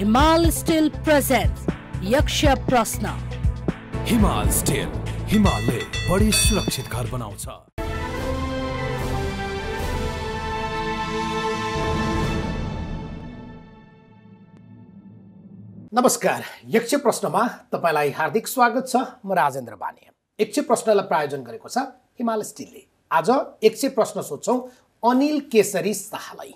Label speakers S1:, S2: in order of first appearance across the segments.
S1: हिमाल still present यक्ष प्रश्न हिमाल Steel, हिमालले बढी सुरक्षित घर बनाउँछ नमस्कार यक्ष प्रश्नमा तपाईँलाई हार्दिक स्वागत छ म राजेन्द्र बानिया यक्ष प्रश्नलाई प्रायोजन गरेको छ हिमाल स्टिलले आज यक्ष प्रश्न सोध्छौँ अनिल केसरी शाहलाई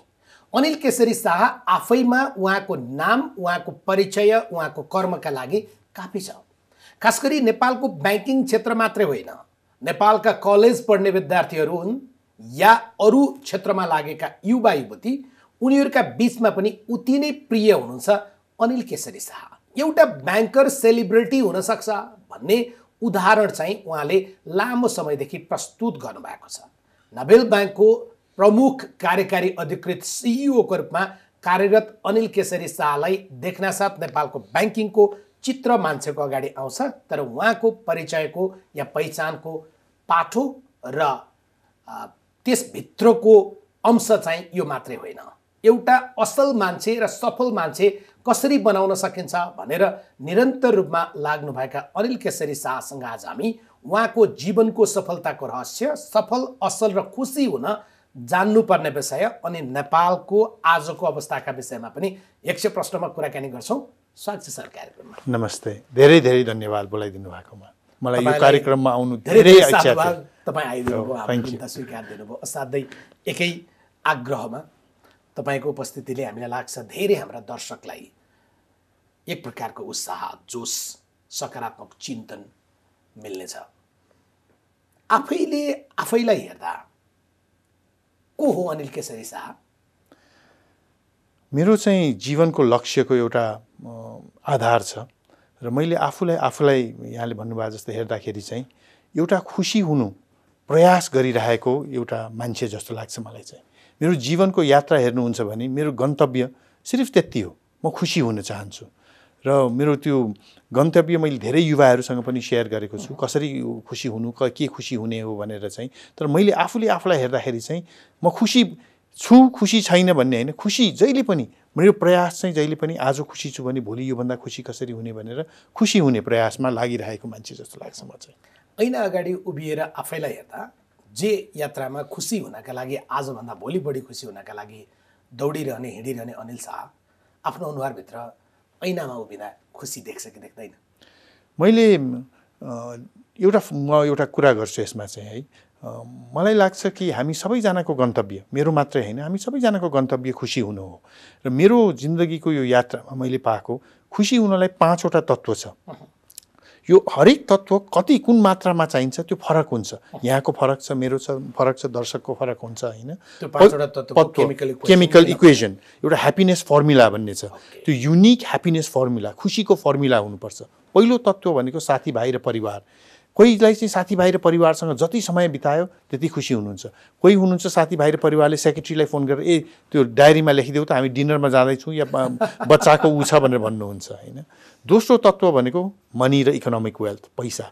S1: अनिल केसरी शाह आफैमा उहाँको नाम उहाँको परिचय उहाँको कर्मका लागि काफी छ खास गरी नेपालको ब्याङ्किङ क्षेत्र मात्रै होइन नेपालका कलेज पढ्ने विद्यार्थीहरू हुन् या अरू क्षेत्रमा लागेका युवा युवती उनीहरूका बिचमा पनि उति नै प्रिय हुनुहुन्छ अनिल केसरी शाह एउटा ब्याङ्कर सेलिब्रिटी हुनसक्छ भन्ने उदाहरण चाहिँ उहाँले लामो समयदेखि प्रस्तुत गर्नुभएको छ नभेल ब्याङ्कको प्रमुख कार्यकारी अधिकृत सिइओको e रूपमा कार्यरत अनिल केसरी शाहलाई देख्नासाथ नेपालको ब्याङ्किङको चित्र मान्छेको अगाडि आउँछ तर उहाँको परिचयको या पहिचानको पाठो र त्यसभित्रको अंश चाहिँ यो मात्रै होइन एउटा असल मान्छे र सफल मान्छे कसरी बनाउन सकिन्छ भनेर निरन्तर रूपमा लाग्नुभएका अनिल केशरी शाहसँग आज हामी उहाँको जीवनको सफलताको रहस्य सफल असल र खुसी हुन जान्नुपर्ने विषय अनि नेपालको आजको अवस्थाका विषयमा पनि एक सय प्रश्नमा कुराकानी गर्छौँ स्वागत सर कार्यक्रममा
S2: नमस्ते धेरै धेरै धन्यवाद बोलाइदिनु भएकोमा मलाई यो कार्यक्रममा आउनु धेरै
S1: तपाईँ आइदिनुभयो oh, स्वीकार दिनुभयो असाध्यै एकै आग्रहमा तपाईँको उपस्थितिले हामीलाई लाग्छ धेरै हाम्रा दर्शकलाई एक प्रकारको उत्साह जोस सकारात्मक चिन्तन मिल्नेछ आफैले आफैलाई हेर्दा को हो अनिल केशरी शाह
S2: मेरो चाहिँ जीवनको लक्ष्यको एउटा आधार छ र मैले आफूलाई आफूलाई यहाँले भन्नुभयो जस्तो हेर्दाखेरि चाहिँ एउटा खुसी हुनु प्रयास गरिरहेको एउटा मान्छे जस्तो लाग्छ मलाई चाहिँ मेरो जीवनको यात्रा हेर्नुहुन्छ भने मेरो गन्तव्य सिर्फ त्यति हो म खुसी हुन चाहन्छु र मेरो त्यो गन्तव्य मैले धेरै युवाहरूसँग पनि सेयर गरेको छु कसरी खुसी हुनु क के खुसी हुने हो भनेर चाहिँ तर मैले आफूले आफूलाई हेर्दाखेरि चाहिँ म खुसी छु खुसी छैन भन्ने होइन खुसी जहिले पनि मेरो प्रयास चाहिँ जहिले पनि आज खुसी छु भने भोलि योभन्दा खुसी कसरी हुने भनेर खुसी हुने प्रयासमा लागिरहेको मान्छे जस्तो लाग्छ म चाहिँ
S1: ऐना अगाडि उभिएर आफैलाई हेर्दा जे यात्रामा खुसी हुनका लागि आजभन्दा भोलि बढी खुसी हुनका लागि दौडिरहने हिँडिरहने अनिल शाह आफ्नो अनुहारभित्र ऐनामा उभिँदा खुसी देख्छ कि देख्दैन
S2: मैले एउटा म एउटा कुरा गर्छु यसमा चाहिँ है मलाई लाग्छ कि हामी सबैजनाको गन्तव्य मेरो मात्रै होइन हामी सबैजनाको गन्तव्य खुसी हुनु हो र मेरो जिन्दगीको यो यात्रामा मैले पाएको खुसी हुनलाई पाँचवटा तत्त्व छ यो हरेक तत्त्व कति कुन मात्रामा चाहिन्छ त्यो फरक हुन्छ यहाँको फरक छ मेरो छ फरक छ दर्शकको फरक हुन्छ होइन केमिकल इक्वेजन एउटा ह्याप्पिनेस फर्मुला भन्ने छ त्यो युनिक ह्याप्पिनेस फर्मुला खुसीको फर्मुला हुनुपर्छ पहिलो तत्त्व भनेको साथीभाइ र परिवार कोहीलाई चाहिँ साथीभाइ र परिवारसँग जति समय बितायो त्यति खुसी हुनुहुन्छ कोही हुनुहुन्छ साथीभाइ र परिवारले सेक्रेटरीलाई फोन गरेर ए त्यो डायरीमा लेखिदेऊ त हामी डिनरमा जाँदैछौँ या बच्चाको ऊ छ भनेर भन्नुहुन्छ होइन दोस्रो तत्त्व भनेको मनी र इकोनोमिक वेल्थ पैसा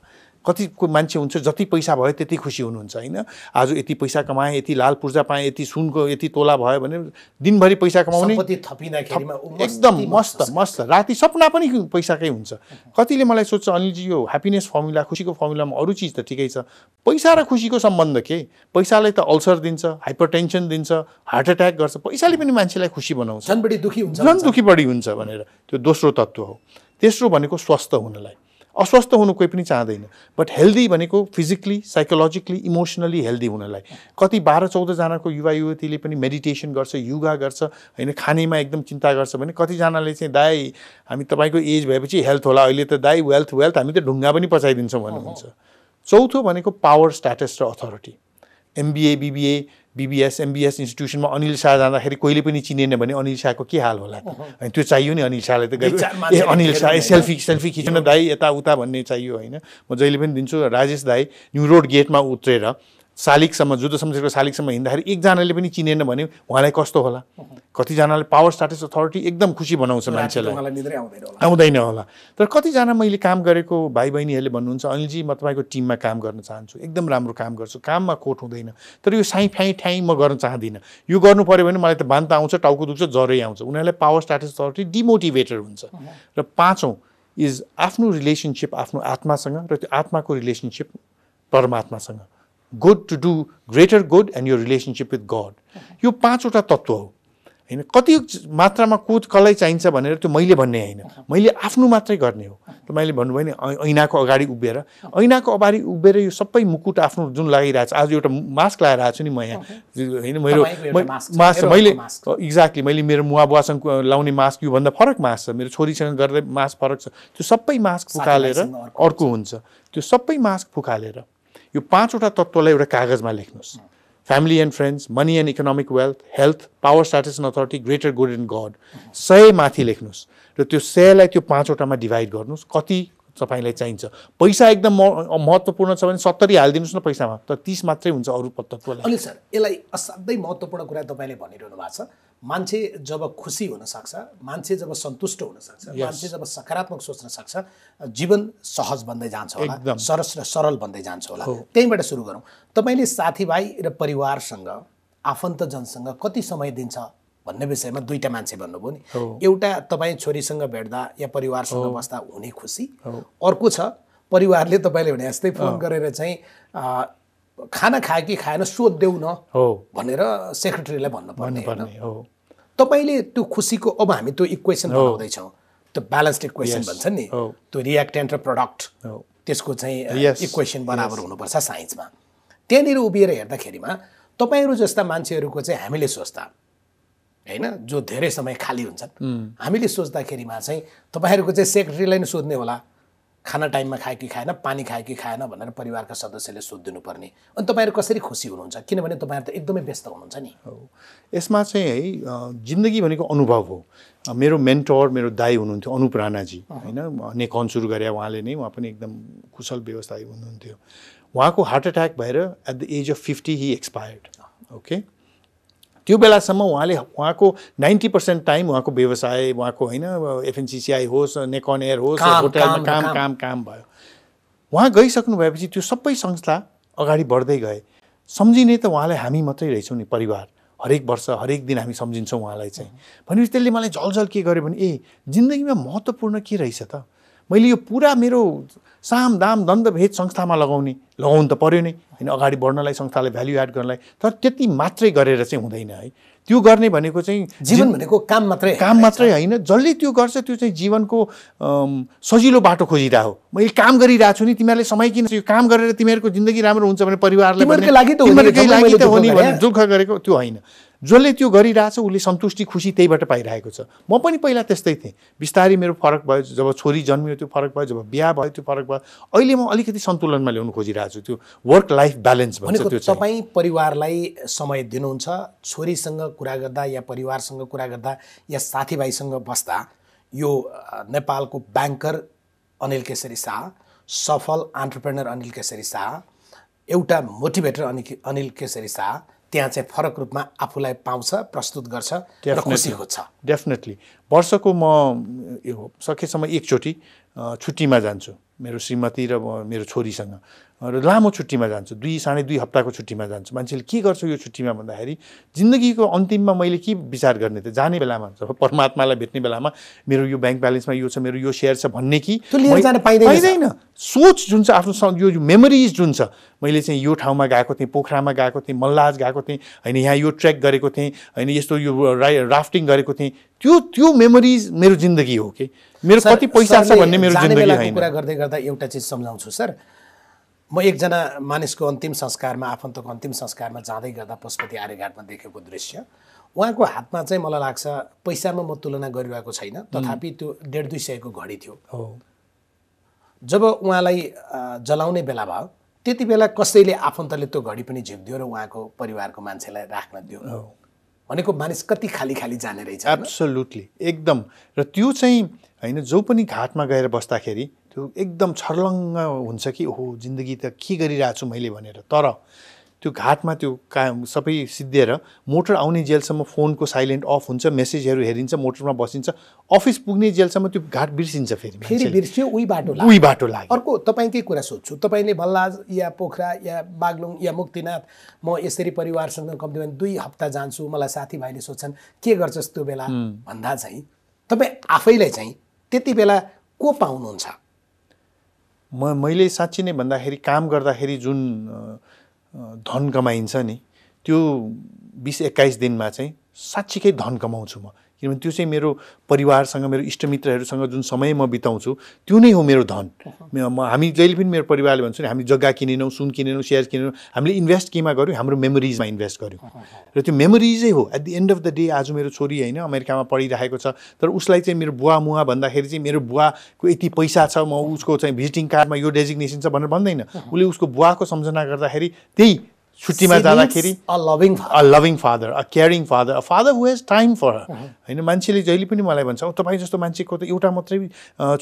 S2: कतिको मान्छे हुन्छ जति पैसा भयो त्यति खुसी हुनुहुन्छ होइन आज यति पैसा कमाएँ यति लाल पूर्जा पाएँ यति सुनको यति तोला भयो भने दिनभरि पैसा कमाउने एकदम मस्त मस्त राति सपना पनि पैसाकै हुन्छ कतिले मलाई सोध्छ अनिलजी यो ह्याप्पिनेस फर्मुला खुसीको फर्मुलामा अरू चिज त ठिकै छ पैसा र खुसीको सम्बन्ध के पैसाले त अल्सर दिन्छ हाइपर दिन्छ हार्ट एट्याक गर्छ पैसाले पनि मान्छेलाई खुसी बनाउँछ झन् दुःखी हुन्छ बढी हुन्छ भनेर त्यो दोस्रो तत्त्व हो तेस्रो भनेको स्वस्थ हुनलाई अस्वस्थ हुनु कोही पनि चाहँदैन बट हेल्दी भनेको फिजिकली साइकोलोजिकली इमोसनली हेल्दी हुनलाई कति बाह्र चौधजनाको युवा युवतीले पनि मेडिटेसन गर्छ योगा गर्छ होइन खानेमा एकदम चिन्ता गर्छ भने कतिजनाले चाहिँ दाई हामी तपाईँको एज भएपछि हेल्थ होला अहिले त दाई वेल्थ वेल्थ हामी त ढुङ्गा पनि पचाइदिन्छौँ भन्नुहुन्छ चौथो भनेको पावर स्ट्याटस र authority MBA BBA BBS MBS इन्स्टिट्युसनमा अनिल शाह जाँदाखेरि कहिले पनि चिनेन भने अनिल शाहको के हाल होला होइन त्यो चाहियो नि अनिल शाहलाई त ए अनिल शाह ए सेल्फी सेल्फी खिच्न दाई यताउता भन्ने चाहियो होइन म जहिले पनि दिन्छु राजेश दाई न्यु रोड गेटमा उत्रेर शालिकसम्म जुद्ध समसेरको शालिकसम्म हिँड्दाखेरि एकजनाले पनि चिनेन भने उहाँलाई कस्तो होला कतिजनाले पावर स्टाटस अथोरिटी एकदम खुसी बनाउँछ मान्छेलाई आउँदैन होला तर कतिजना मैले काम गरेको भाइ बहिनीहरूले भन्नुहुन्छ अनिलजी म तपाईँको टिममा काम गर्न चाहन्छु एकदम राम्रो काम गर्छु काममा कोट हुँदैन तर यो साई फ्याइ ठ्याइ म गर्न चाहदिनँ यो गर्नु पऱ्यो भने मलाई त बान्त आउँछ टाउको दुख्छ जरै आउँछ उनीहरूलाई पावर स्टाटस अथोरिटी डिमोटिभेटर हुन्छ र पाँचौँ इज आफ्नो रिलेसनसिप आफ्नो आत्मासँग र त्यो आत्माको रिलेसनसिप परमात्मासँग good to do greater good and यो रिलेसनसिप विथ गड यो पाँचवटा तत्त्व हो होइन कति मात्रामा कुद कसलाई चाहिन्छ भनेर त्यो मैले भन्ने होइन मैले आफ्नो मात्रै गर्ने हो तपाईँले भन्नुभयो नि ऐनाको अगाडि उभिएर ऐनाको अगाडि उभिएर यो सबै मुकुट आफ्नो जुन लगाइरहेको छ आज एउटा मास्क लगाएर आएको छु नि म यहाँ होइन मेरो मास्क मैले एक्ज्याक्टली मैले मेरो मुवा बुवासँग लाउने मास्क योभन्दा फरक मास्क छ मेरो छोरीसँग गर्दै मास्क फरक छ त्यो सबै मास्क फुकालेर अर्को हुन्छ त्यो सबै मास्क फुकालेर यो पाँचवटा तत्त्वलाई एउटा कागजमा लेख्नुहोस् family and friends money and economic wealth health power status and authority greater good and God सय माथि लेख्नुहोस् र त्यो सयलाई त्यो पाँचवटामा डिभाइड गर्नुहोस् कति तपाईँलाई चाहिन्छ पैसा एकदम महत्त्वपूर्ण छ भने सत्तरी हालिदिनुहोस् न पैसामा तर तिस मात्रै हुन्छ अरू तत्त्वलाई अनि
S1: सर यसलाई असाध्यै महत्त्वपूर्ण कुरा तपाईँले भनिरहनु भएको छ मान्छे जब खुसी हुनसक्छ मान्छे जब सन्तुष्ट हुनसक्छ yes. मान्छे जब सकारात्मक सोच्न सक्छ जीवन सहज बन्दै जान्छ होला सरस र सरल बन्दै जान्छ होला त्यहीँबाट सुरु गरौँ तपाईँले साथीभाइ र परिवारसँग आफन्तजनसँग कति समय दिन्छ भन्ने विषयमा दुईवटा मान्छे भन्नुभयो नि एउटा तपाईँ छोरीसँग भेट्दा या परिवारसँग बस्दा हुने खुसी अर्को छ परिवारले तपाईँले भने जस्तै फोन गरेर चाहिँ खाना खायो कि खाएन सोधिदेऊ न भनेर सेक्रेटरीलाई भन्नुपर्ने हो तपाईँले त्यो खुसीको अब हामी त्यो इक्वेसन बनाउँदैछौँ त्यो ब्यालेन्स्ड इक्वेसन भन्छ नि त्यो रियाक्टेन्ट र प्रडक्ट त्यसको चाहिँ इक्वेसन बराबर हुनुपर्छ साइन्समा त्यहाँनिर उभिएर हेर्दाखेरिमा तपाईँहरू जस्ता मान्छेहरूको चाहिँ हामीले सोच्दा होइन जो धेरै समय खाली हुन्छन् हामीले सोच्दाखेरिमा चाहिँ तपाईँहरूको चाहिँ सेक्रेटरीलाई नै सोध्ने होला खाना टाइममा खाए कि खाएन पानी खाए कि खाएन भनेर परिवारका सदस्यले सोधिदिनुपर्ने अनि तपाईँहरू कसरी खुसी हुनुहुन्छ किनभने तपाईँहरू त एकदमै व्यस्त हुनुहुन्छ नि
S2: हो यसमा चाहिँ है जिन्दगी भनेको अनुभव हो मेरो मेन्टर मेरो दाई हुनुहुन्थ्यो अनुप राणाजी होइन नेकन सुरु गरे उहाँले नै उहाँ पनि एकदम कुशल व्यवसायी हुनुहुन्थ्यो उहाँको हार्ट एट्याक भएर at the age of fifty he expired okay त्यो बेलासम्म उहाँले उहाँको नाइन्टी पर्सेन्ट टाइम उहाँको व्यवसाय उहाँको होइन एफएनसिसिआई होस् नेकन एयर होस् होटलमा काम काम काम भयो उहाँ गइसक्नु भएपछि त्यो सबै संस्था अगाडि बढ्दै गए सम्झिने त उहाँलाई हामी मात्रै रहेछौँ नि परिवार हरेक वर्ष हरेक दिन हामी सम्झिन्छौँ उहाँलाई चाहिँ भनेपछि त्यसले मलाई झलझल के गर्यो भने ए जिन्दगीमा महत्त्वपूर्ण के रहेछ त मैले यो पुरा मेरो साम दाम दण्डभेद संस्थामा लगाउने लगाउनु त पऱ्यो नै होइन अगाडि बढ्नलाई संस्थालाई भ्याल्यु एड गर्नलाई तर त्यति मात्रै गरेर चाहिँ हुँदैन है त्यो गर्ने भनेको चाहिँ जीवन भनेको काम मात्रै काम मात्रै होइन जसले त्यो गर्छ त्यो चाहिँ जीवनको सजिलो बाटो खोजिरहेको हो मैले काम गरिरहेको छु नि तिमीहरूले समय किन यो काम गरेर तिमीहरूको जिन्दगी राम्रो हुन्छ भने परिवारलाई दुःख गरेको त्यो होइन जसले त्यो गरिरहेछ उसले सन्तुष्टि खुसी त्यहीबाट पाइरहेको छ म पनि पहिला त्यस्तै थिएँ बिस्तारै मेरो फरक भयो जब छोरी जन्मियो त्यो फरक भयो जब बिहा भयो त्यो फरक भयो अहिले म अलिकति सन्तुलनमा ल्याउनु खोजिरहेको छु त्यो वर्क लाइफ ब्यालेन्स भनेको त्यो तपाईँ
S1: परिवारलाई समय दिनुहुन्छ छोरीसँग कुरा गर्दा या परिवारसँग कुरा गर्दा या साथीभाइसँग बस्दा यो नेपालको ब्याङ्कर अनिल केसरी शाह सफल अन्टरप्रेनर अनिल केसरी शाह एउटा मोटिभेटर अनि अनिल केसरी शाह त्यहाँ चाहिँ फरक रूपमा आफूलाई पाउँछ प्रस्तुत गर्छ र खुसी हुन्छ
S2: डेफिनेटली वर्षको म सकेसम्म एकचोटि छुट्टीमा जान्छु मेरो श्रीमती र मेरो छोरीसँग र लामो छुट्टीमा जान्छु दुई साढे दुई हप्ताको छुट्टीमा जान्छु मान्छेले के गर्छु यो छुट्टीमा भन्दाखेरि जिन्दगीको अन्तिममा मैले के विचार गर्ने त जाने बेलामा जब परमात्मालाई भेट्ने बेलामा मेरो यो ब्याङ्क ब्यालेन्समा यो छ मेरो यो सेयर छ भन्ने कि पाइँदैन सोच जुन छ आफ्नो यो मेमोरिज जुन छ मैले चाहिँ यो ठाउँमा गएको थिएँ पोखरामा गएको थिएँ मल्लाज गएको थिएँ होइन यहाँ यो ट्रेक गरेको थिएँ होइन यस्तो यो राइ राफ्टिङ गरेको थिएँ त्यो त्यो मेमोरिज मेरो जिन्दगी हो कि मेरो कति पैसा छ भन्ने मेरो जिन्दगी कुरा
S1: गर्दै गर्दा एउटा चिज सम्झाउँछु सर म एकजना मानिसको अन्तिम संस्कारमा आफन्तको अन्तिम संस्कारमा जाँदै गर्दा पशुपति आर्यघाटमा देखेको दृश्य उहाँको हातमा चाहिँ मलाई लाग्छ पैसामा म तुलना गरिरहेको छैन तथापि त्यो डेढ दुई सयको घडी थियो जब उहाँलाई जलाउने बेला भयो त्यति बेला कसैले आफन्तले त्यो घडी पनि झिक्दियो र उहाँको परिवारको मान्छेलाई राख्न दियो भनेको मानिस कति खाली खाली जाने रहेछ
S2: एब्सोल्युटली एकदम र त्यो चाहिँ होइन जो पनि घाटमा गएर बस्दाखेरि त्यो एकदम छर्लङ्ग हुन्छ कि ओहो जिन्दगी त के गरिरहेको छु मैले भनेर तर त्यो घाटमा त्यो का सबै सिद्धिएर मोटर आउने जेलसम्म फोनको साइलेन्ट अफ हुन्छ मेसेजहरू हेरिन्छ मोटरमा बसिन्छ अफिस पुग्ने जेलसम्म त्यो घाट बिर्सिन्छ फेरि फेरि बिर्स्यो उही बाटो उही बाटो लाग्यो अर्को तपाईँकै कुरा सोध्छु तपाईँले
S1: भल्लाज या पोखरा या बागलुङ या मुक्तिनाथ म यसरी परिवारसँग कम्तीमा दुई हप्ता जान्छु मलाई साथीभाइले सोध्छन् के गर्छस् त्यो बेला भन्दा चाहिँ तपाईँ आफैलाई
S2: चाहिँ त्यति बेला को पाउनुहुन्छ म मैले साँच्ची नै भन्दाखेरि काम गर्दाखेरि जुन धन कमाइन्छ नि त्यो बिस एक्काइस दिनमा चाहिँ साँच्चीकै धन कमाउँछु म किनभने त्यो चाहिँ मेरो परिवारसँग मेरो इष्टमित्रहरूसँग जुन समय म बिताउँछु त्यो नै हो मेरो धन म हामी जहिले पनि मेरो परिवारले भन्छौँ नि हामी जग्गा किनेनौँ सुन किनेनौँ सेयर किनेनौँ हामीले इन्भेस्ट केमा गऱ्यौँ हाम्रो मेमोरिजमा इन्भेस्ट गऱ्यौँ र त्यो मेमोरिजै हो at the end of the day आज मेरो छोरी होइन अमेरिकामा पढिरहेको छ तर उसलाई चाहिँ मेरो बुवा मुवा भन्दाखेरि चाहिँ मेरो बुवाको यति पैसा छ म उसको चाहिँ भिजिटिङ कार्डमा यो डेजिग्नेसन छ भनेर भन्दैन उसले उसको बुवाको सम्झना गर्दाखेरि त्यही छुट्टीमा जाँदाखेरि a loving father a caring father a father who has time for होइन मान्छेले जहिले पनि मलाई भन्छ तपाईँ जस्तो मान्छेको त एउटा मात्रै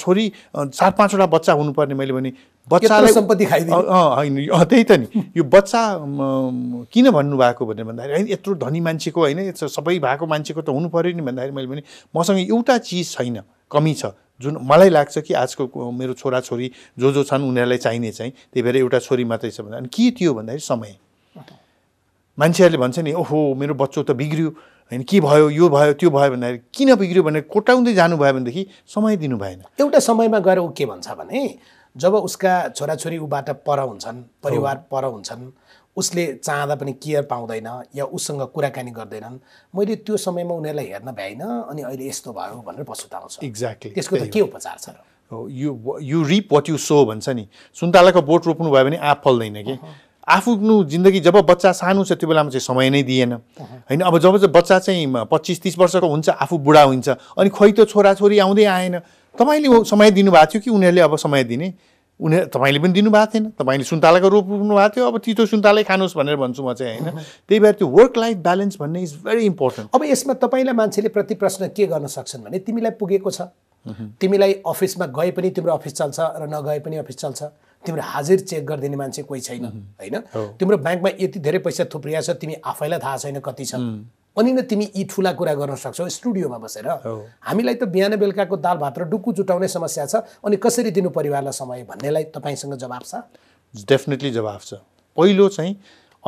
S2: छोरी चार पाँचवटा बच्चा हुनुपर्ने मैले भने बच्चालाई सम्पत्ति होइन त्यही त नि यो बच्चा किन भन्नुभएको भनेर भन्दाखेरि होइन यत्रो धनी मान्छेको होइन सबै भएको मान्छेको त हुनु पऱ्यो नि भन्दाखेरि मैले भने मसँग एउटा चिज छैन कमी छ जुन मलाई लाग्छ कि आजको मेरो छोराछोरी जो जो छन् उनीहरूलाई चाहिने चाहिँ त्यही भएर एउटा छोरी मात्रै छ भन्दा अनि के थियो भन्दाखेरि समय मान्छेहरूले भन्छ नि ओहो मेरो बच्चो त बिग्रियो होइन के भयो यो भयो त्यो भयो भन्दाखेरि किन बिग्रियो भनेर कोटाउँदै जानुभयो भनेदेखि समय दिनु भएन
S1: एउटा समयमा गएर ऊ के
S2: भन्छ भने जब उसका छोराछोरी ऊबाट पर
S1: हुन्छन् परिवार पर हुन्छन् उसले चाहँदा पनि केयर पाउँदैन या उसँग कुराकानी गर्दैनन् मैले त्यो समयमा उनीहरूलाई हेर्न भ्याइनँ अनि अहिले यस्तो भयो भनेर पछुताउँछ
S2: एक्ज्याक्टली त्यसको त के उपचार छ you you reap what you sow भन्छ नि सुन्तलाको बोट रोप्नु भयो भने आँप फल्दैन कि आफ्नो जिन्दगी जब बच्चा सानो छ त्यो बेलामा चाहिँ समय नै दिएन होइन अब जब चाहिँ बच्चा चाहिँ पच्चिस तिस वर्षको हुन्छ आफू बुढा हुन्छ अनि खोइ त छोराछोरी आउँदै आएन तपाईँले समय दिनुभएको थियो कि उनीहरूले अब समय दिने उनीहरू तपाईँले पनि दिनुभएको थिएन तपाईँले सुन्तलाको रूप रोप्नु भएको थियो अब तितो सुन्तलै खानुहोस् भनेर भन्छु म चाहिँ होइन त्यही भएर त्यो वर्क लाइफ ब्यालेन्स भन्ने इज भेरी इम्पोर्टेन्ट अब यसमा तपाईँलाई मान्छेले प्रति प्रश्न के गर्न सक्छन् भने तिमीलाई पुगेको छ
S1: तिमीलाई अफिसमा गए पनि तिम्रो अफिस चल्छ र नगए पनि अफिस चल्छ तिम्रो हाजिर चेक गरिदिने मान्छे कोही छैन होइन तिम्रो ब्याङ्कमा यति धेरै पैसा थुप्रिया छ तिमी आफैलाई थाहा छैन कति छ अनि न तिमी यी ठुला कुरा गर्न सक्छौ स्टुडियोमा बसेर हामीलाई त बिहान बेलुकाको दाल भात र डुक्कु जुटाउने समस्या छ अनि कसरी दिनु परिवारलाई समय भन्नेलाई तपाईँसँग जवाब छ
S2: डेफिनेटली जवाब छ पहिलो चाहिँ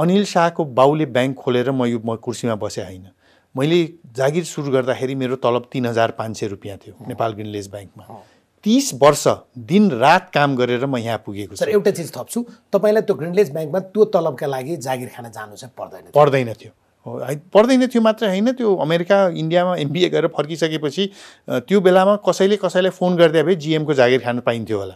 S2: अनिल शाहको बाउले ब्याङ्क खोलेर म यो म कुर्सीमा बसे होइन मैले जागिर सुरु गर्दाखेरि मेरो तलब तिन हजार पाँच सय रुपियाँ थियो नेपाल ग्रिनलेज ब्याङ्कमा तिस वर्ष दिन रात काम गरेर म यहाँ पुगेको छु
S1: एउटा चिज थप्छु तपाईँलाई त्यो ग्रिनलेज ब्याङ्कमा त्यो तलबका लागि जागिर खान जानु चाहिँ पर्दैन
S2: पर्दैन थियो पर्दैन थियो मात्रै होइन त्यो अमेरिका इन्डियामा एमबिए गरेर फर्किसकेपछि त्यो बेलामा कसैले कसैलाई फोन गरिदिए भए जिएमको जागिर खान पाइन्थ्यो होला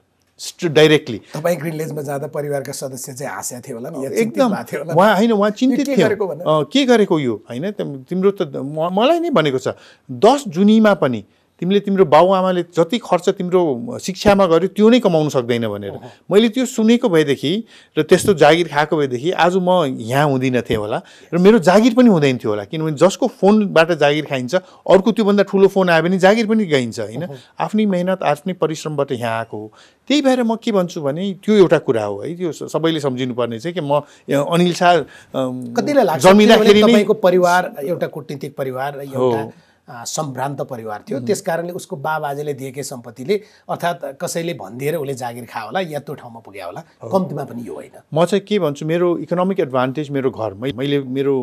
S2: डाइरेक्टली
S1: तपाईँ ग्रिनलेजमा जाँदा परिवारका सदस्य चाहिँ हाँस्या थियो होला एकदम उहाँ
S2: होइन उहाँ चिन्तित थियो के गरेको यो होइन तिम्रो त मलाई नै भनेको छ दस जुनीमा पनि तिमीले तिम्रो बाबुआमाले जति खर्च तिम्रो शिक्षामा गर्यो त्यो नै कमाउनु सक्दैन भनेर मैले त्यो सुनेको भएदेखि र त्यस्तो जागिर खाएको भएदेखि आज म यहाँ हुँदिनँ थिएँ होला र मेरो जागिर पनि हुँदैन थियो होला किनभने जसको फोनबाट जागिर खाइन्छ अर्को त्योभन्दा ठुलो फोन आयो भने जागिर पनि गाइन्छ होइन आफ्नै मेहनत आफ्नै परिश्रमबाट यहाँ आएको हो त्यही भएर म के भन्छु भने त्यो एउटा कुरा हो है त्यो सबैले सम्झिनुपर्ने चाहिँ कि म अनिल शाह कतिलाई लाग्छ जमिँदाखेरि परिवार
S1: एउटा कुटनीतिक परिवार एउटा सम्भ्रान्त परिवार थियो त्यस कारणले उसको बाबाजेले दिएकै सम्पत्तिले अर्थात् कसैले भनिदिएर उसले जागिर खायो होला या त्यो ठाउँमा पुग्यो होला कम्तीमा पनि यो होइन
S2: म चाहिँ के भन्छु मेरो इकोनोमिक एडभान्टेज मेरो घर मैले मेरो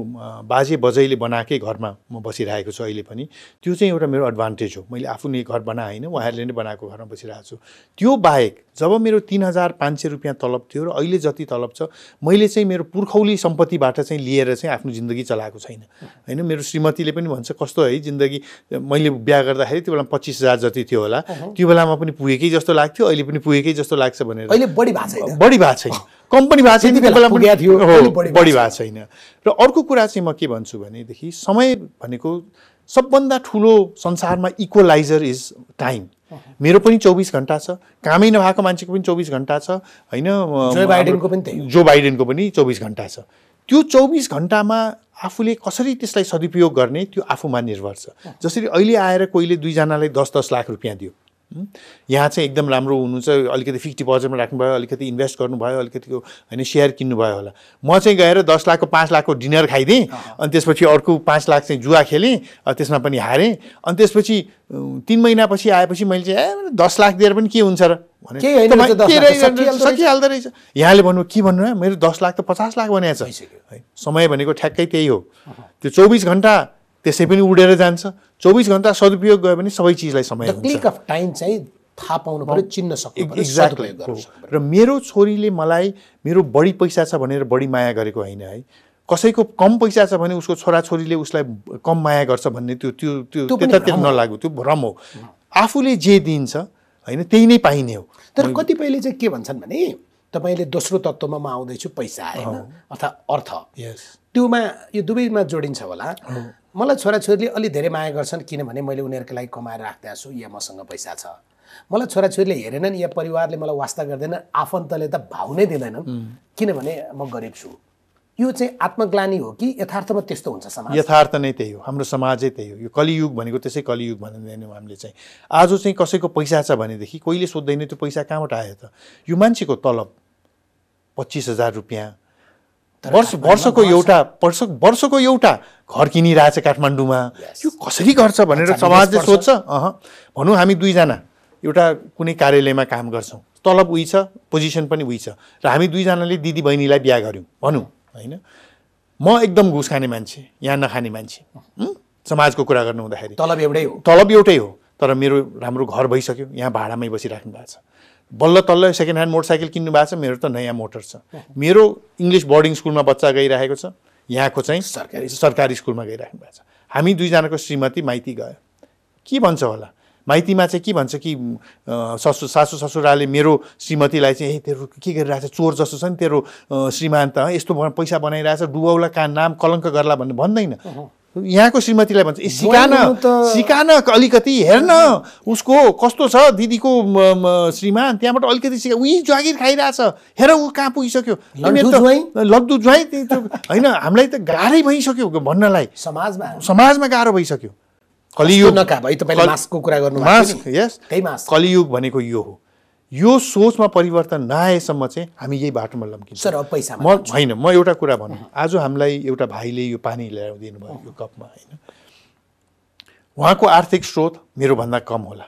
S2: बाजे बजैले बनाएकै घरमा म बसिरहेको छु अहिले पनि त्यो चाहिँ एउटा मेरो एडभान्टेज हो मैले आफ्नो घर बनाएँ होइन उहाँहरूले नै बनाएको घरमा बसिरहेको छु त्यो बाहेक जब मेरो तिन हजार पाँच सय रुपियाँ तलब थियो र अहिले जति तलब छ मैले चाहिँ मेरो पुर्खौली सम्पत्तिबाट चाहिँ लिएर चाहिँ आफ्नो जिन्दगी चलाएको छैन होइन मेरो श्रीमतीले पनि भन्छ कस्तो है जिन्दगी मैले बिहा गर्दाखेरि त्यो बेलामा पच्चिस हजार जति थियो होला त्यो बेलामा पनि पुगेकै जस्तो लाग्थ्यो अहिले पनि पुगेकै जस्तो लाग्छ भनेर अहिले बढी भएको छैन बढी भएको छैन कम भएको छैन त्यो बेला थियो बढी भएको छैन र अर्को कुरा चाहिँ म के भन्छु भनेदेखि समय भनेको सबभन्दा ठुलो संसारमा इक्वलाइजर इज टाइम मेरो पनि चौबिस घन्टा छ कामै नभएको मान्छेको पनि चौबिस घन्टा छ होइन जो बाइडेनको पनि जो बाइडेनको पनि चौबिस घन्टा छ त्यो चौबिस घन्टामा आफूले कसरी त्यसलाई सदुपयोग गर्ने त्यो आफूमा निर्भर छ जसरी अहिले आएर कोहीले दुईजनालाई दस दस लाख रुपियाँ दियो यहाँ चाहिँ एकदम राम्रो हुनुहुन्छ अलिकति फिक्स डिपोजिटमा राख्नुभयो अलिकति इन्भेस्ट गर्नुभयो अलिकतिको होइन सेयर किन्नुभयो होला म चाहिँ गएर दस लाखको पाँच लाखको डिनर खाइदिएँ अनि त्यसपछि अर्को पाँच लाख चाहिँ जुवा खेलेँ त्यसमा पनि हारेँ अनि त्यसपछि तिन महिनापछि आएपछि मैले चाहिँ ए दस लाख दिएर पनि के हुन्छ र भने सकिहाल्दो रहेछ यहाँले भन्नु के भन्नु मेरो दस लाख त पचास लाख बनाएको छ समय भनेको ठ्याक्कै त्यही हो त्यो चौबिस घन्टा त्यसै पनि उडेर जान्छ चौबिस घन्टा सदुपयोग गयो भने सबै चिजलाई समय क्लिक अफ टाइम चाहिँ थाहा पाउनु पऱ्यो चिन्न सक्नु एक्ज्याक्टली र मेरो छोरीले मलाई मेरो बढी पैसा छ भनेर बढी माया गरेको होइन है कसैको कम पैसा छ भने उसको छोराछोरीले उसलाई कम माया गर्छ भन्ने त्यो त्यो त्यो त्यतातिर नलागु त्यो भ्रम हो आफूले जे दिन्छ होइन त्यही नै पाइने हो तर कतिपयले चाहिँ के भन्छन् भने तपाईँले दोस्रो
S1: तत्त्वमा म आउँदैछु पैसा होइन अर्थात् अर्थ यस त्योमा यो दुवैमा जोडिन्छ होला मलाई छोराछोरीले अलि धेरै माया गर्छन् किनभने मैले उनीहरूको लागि कमाएर राखिदिएको छु या मसँग पैसा छ मलाई छोराछोरीले हेरेनन् या परिवारले मलाई वास्ता गर्दैनन् आफन्तले त भाउ नै दिँदैनन् किनभने म गरिब छु यो चाहिँ आत्मग्लानी हो कि यथार्थमा त्यस्तो हुन्छ समाज
S2: यथार्थ नै त्यही हो हाम्रो समाजै त्यही हो यो कलियुग भनेको त्यसै कलियुग भनिँदैनौँ हामीले चाहिँ आज चाहिँ कसैको पैसा छ भनेदेखि कोहीले सोध्दैन त्यो पैसा कहाँबाट आयो त यो मान्छेको तलब पच्चिस हजार रुपियाँ वर्ष वर्षको एउटा वर्ष वर्षको एउटा घर किनिरहेछ काठमाडौँमा त्यो कसरी गर्छ भनेर समाजले सोध्छ अह भनौँ हामी दुईजना एउटा कुनै कार्यालयमा काम गर्छौँ तलब उही छ पोजिसन पनि उही छ र हामी दुईजनाले दिदी बहिनीलाई बिहा गऱ्यौँ भनौँ होइन म एकदम घुस खाने मान्छे यहाँ नखाने मान्छे समाजको कुरा गर्नु हुँदाखेरि तलब एउटै हो तलब एउटै हो तर मेरो राम्रो घर भइसक्यो यहाँ भाडामै बसिराख्नु भएको छ बल्ल तल्ल सेकेन्ड ह्यान्ड मोटरसाइकल किन्नु भएको छ मेरो त नयाँ मोटर छ मेरो इङ्ग्लिस बोर्डिङ स्कुलमा बच्चा गइरहेको छ यहाँको चाहिँ सरकारी सरकारी स्कुलमा गइराख्नु भएको छ हामी दुईजनाको श्रीमती माइती गयो के भन्छ होला माइतीमा चाहिँ के भन्छ कि ससु सासु ससुराले मेरो श्रीमतीलाई चाहिँ ए तेरो के गरिरहेछ चोर जस्तो छ नि तेरो श्रीमान त यस्तो पैसा बनाइरहेछ डुबाउला कहाँ नाम कलङ्क गर्ला भन्ने भन्दैन यहाँको श्रीमतीलाई भन्छ ए सिकान सिकान अलिकति हेर्न उसको कस्तो छ दिदीको श्रीमान त्यहाँबाट अलिकति सिका उही जागिर खाइरहेछ हेर ऊ कहाँ पुगिसक्यो लड्दु ज्वाइँ होइन हामीलाई त गाह्रै भइसक्यो भन्नलाई समाजमा समाजमा गाह्रो भइसक्यो कलियुग नका भाइ तपाईँले मास्कको कुरा गर्नु यस त्यही कलियुग भनेको यो हो यो सोचमा परिवर्तन नआएसम्म चाहिँ हामी यही बाटोमा लम्किन्छ सर अब पैसा म होइन म एउटा कुरा भनौँ आज हामीलाई एउटा भाइले यो पानी ल्याएर दिनुभयो यो कपमा होइन उहाँको आर्थिक स्रोत मेरोभन्दा कम होला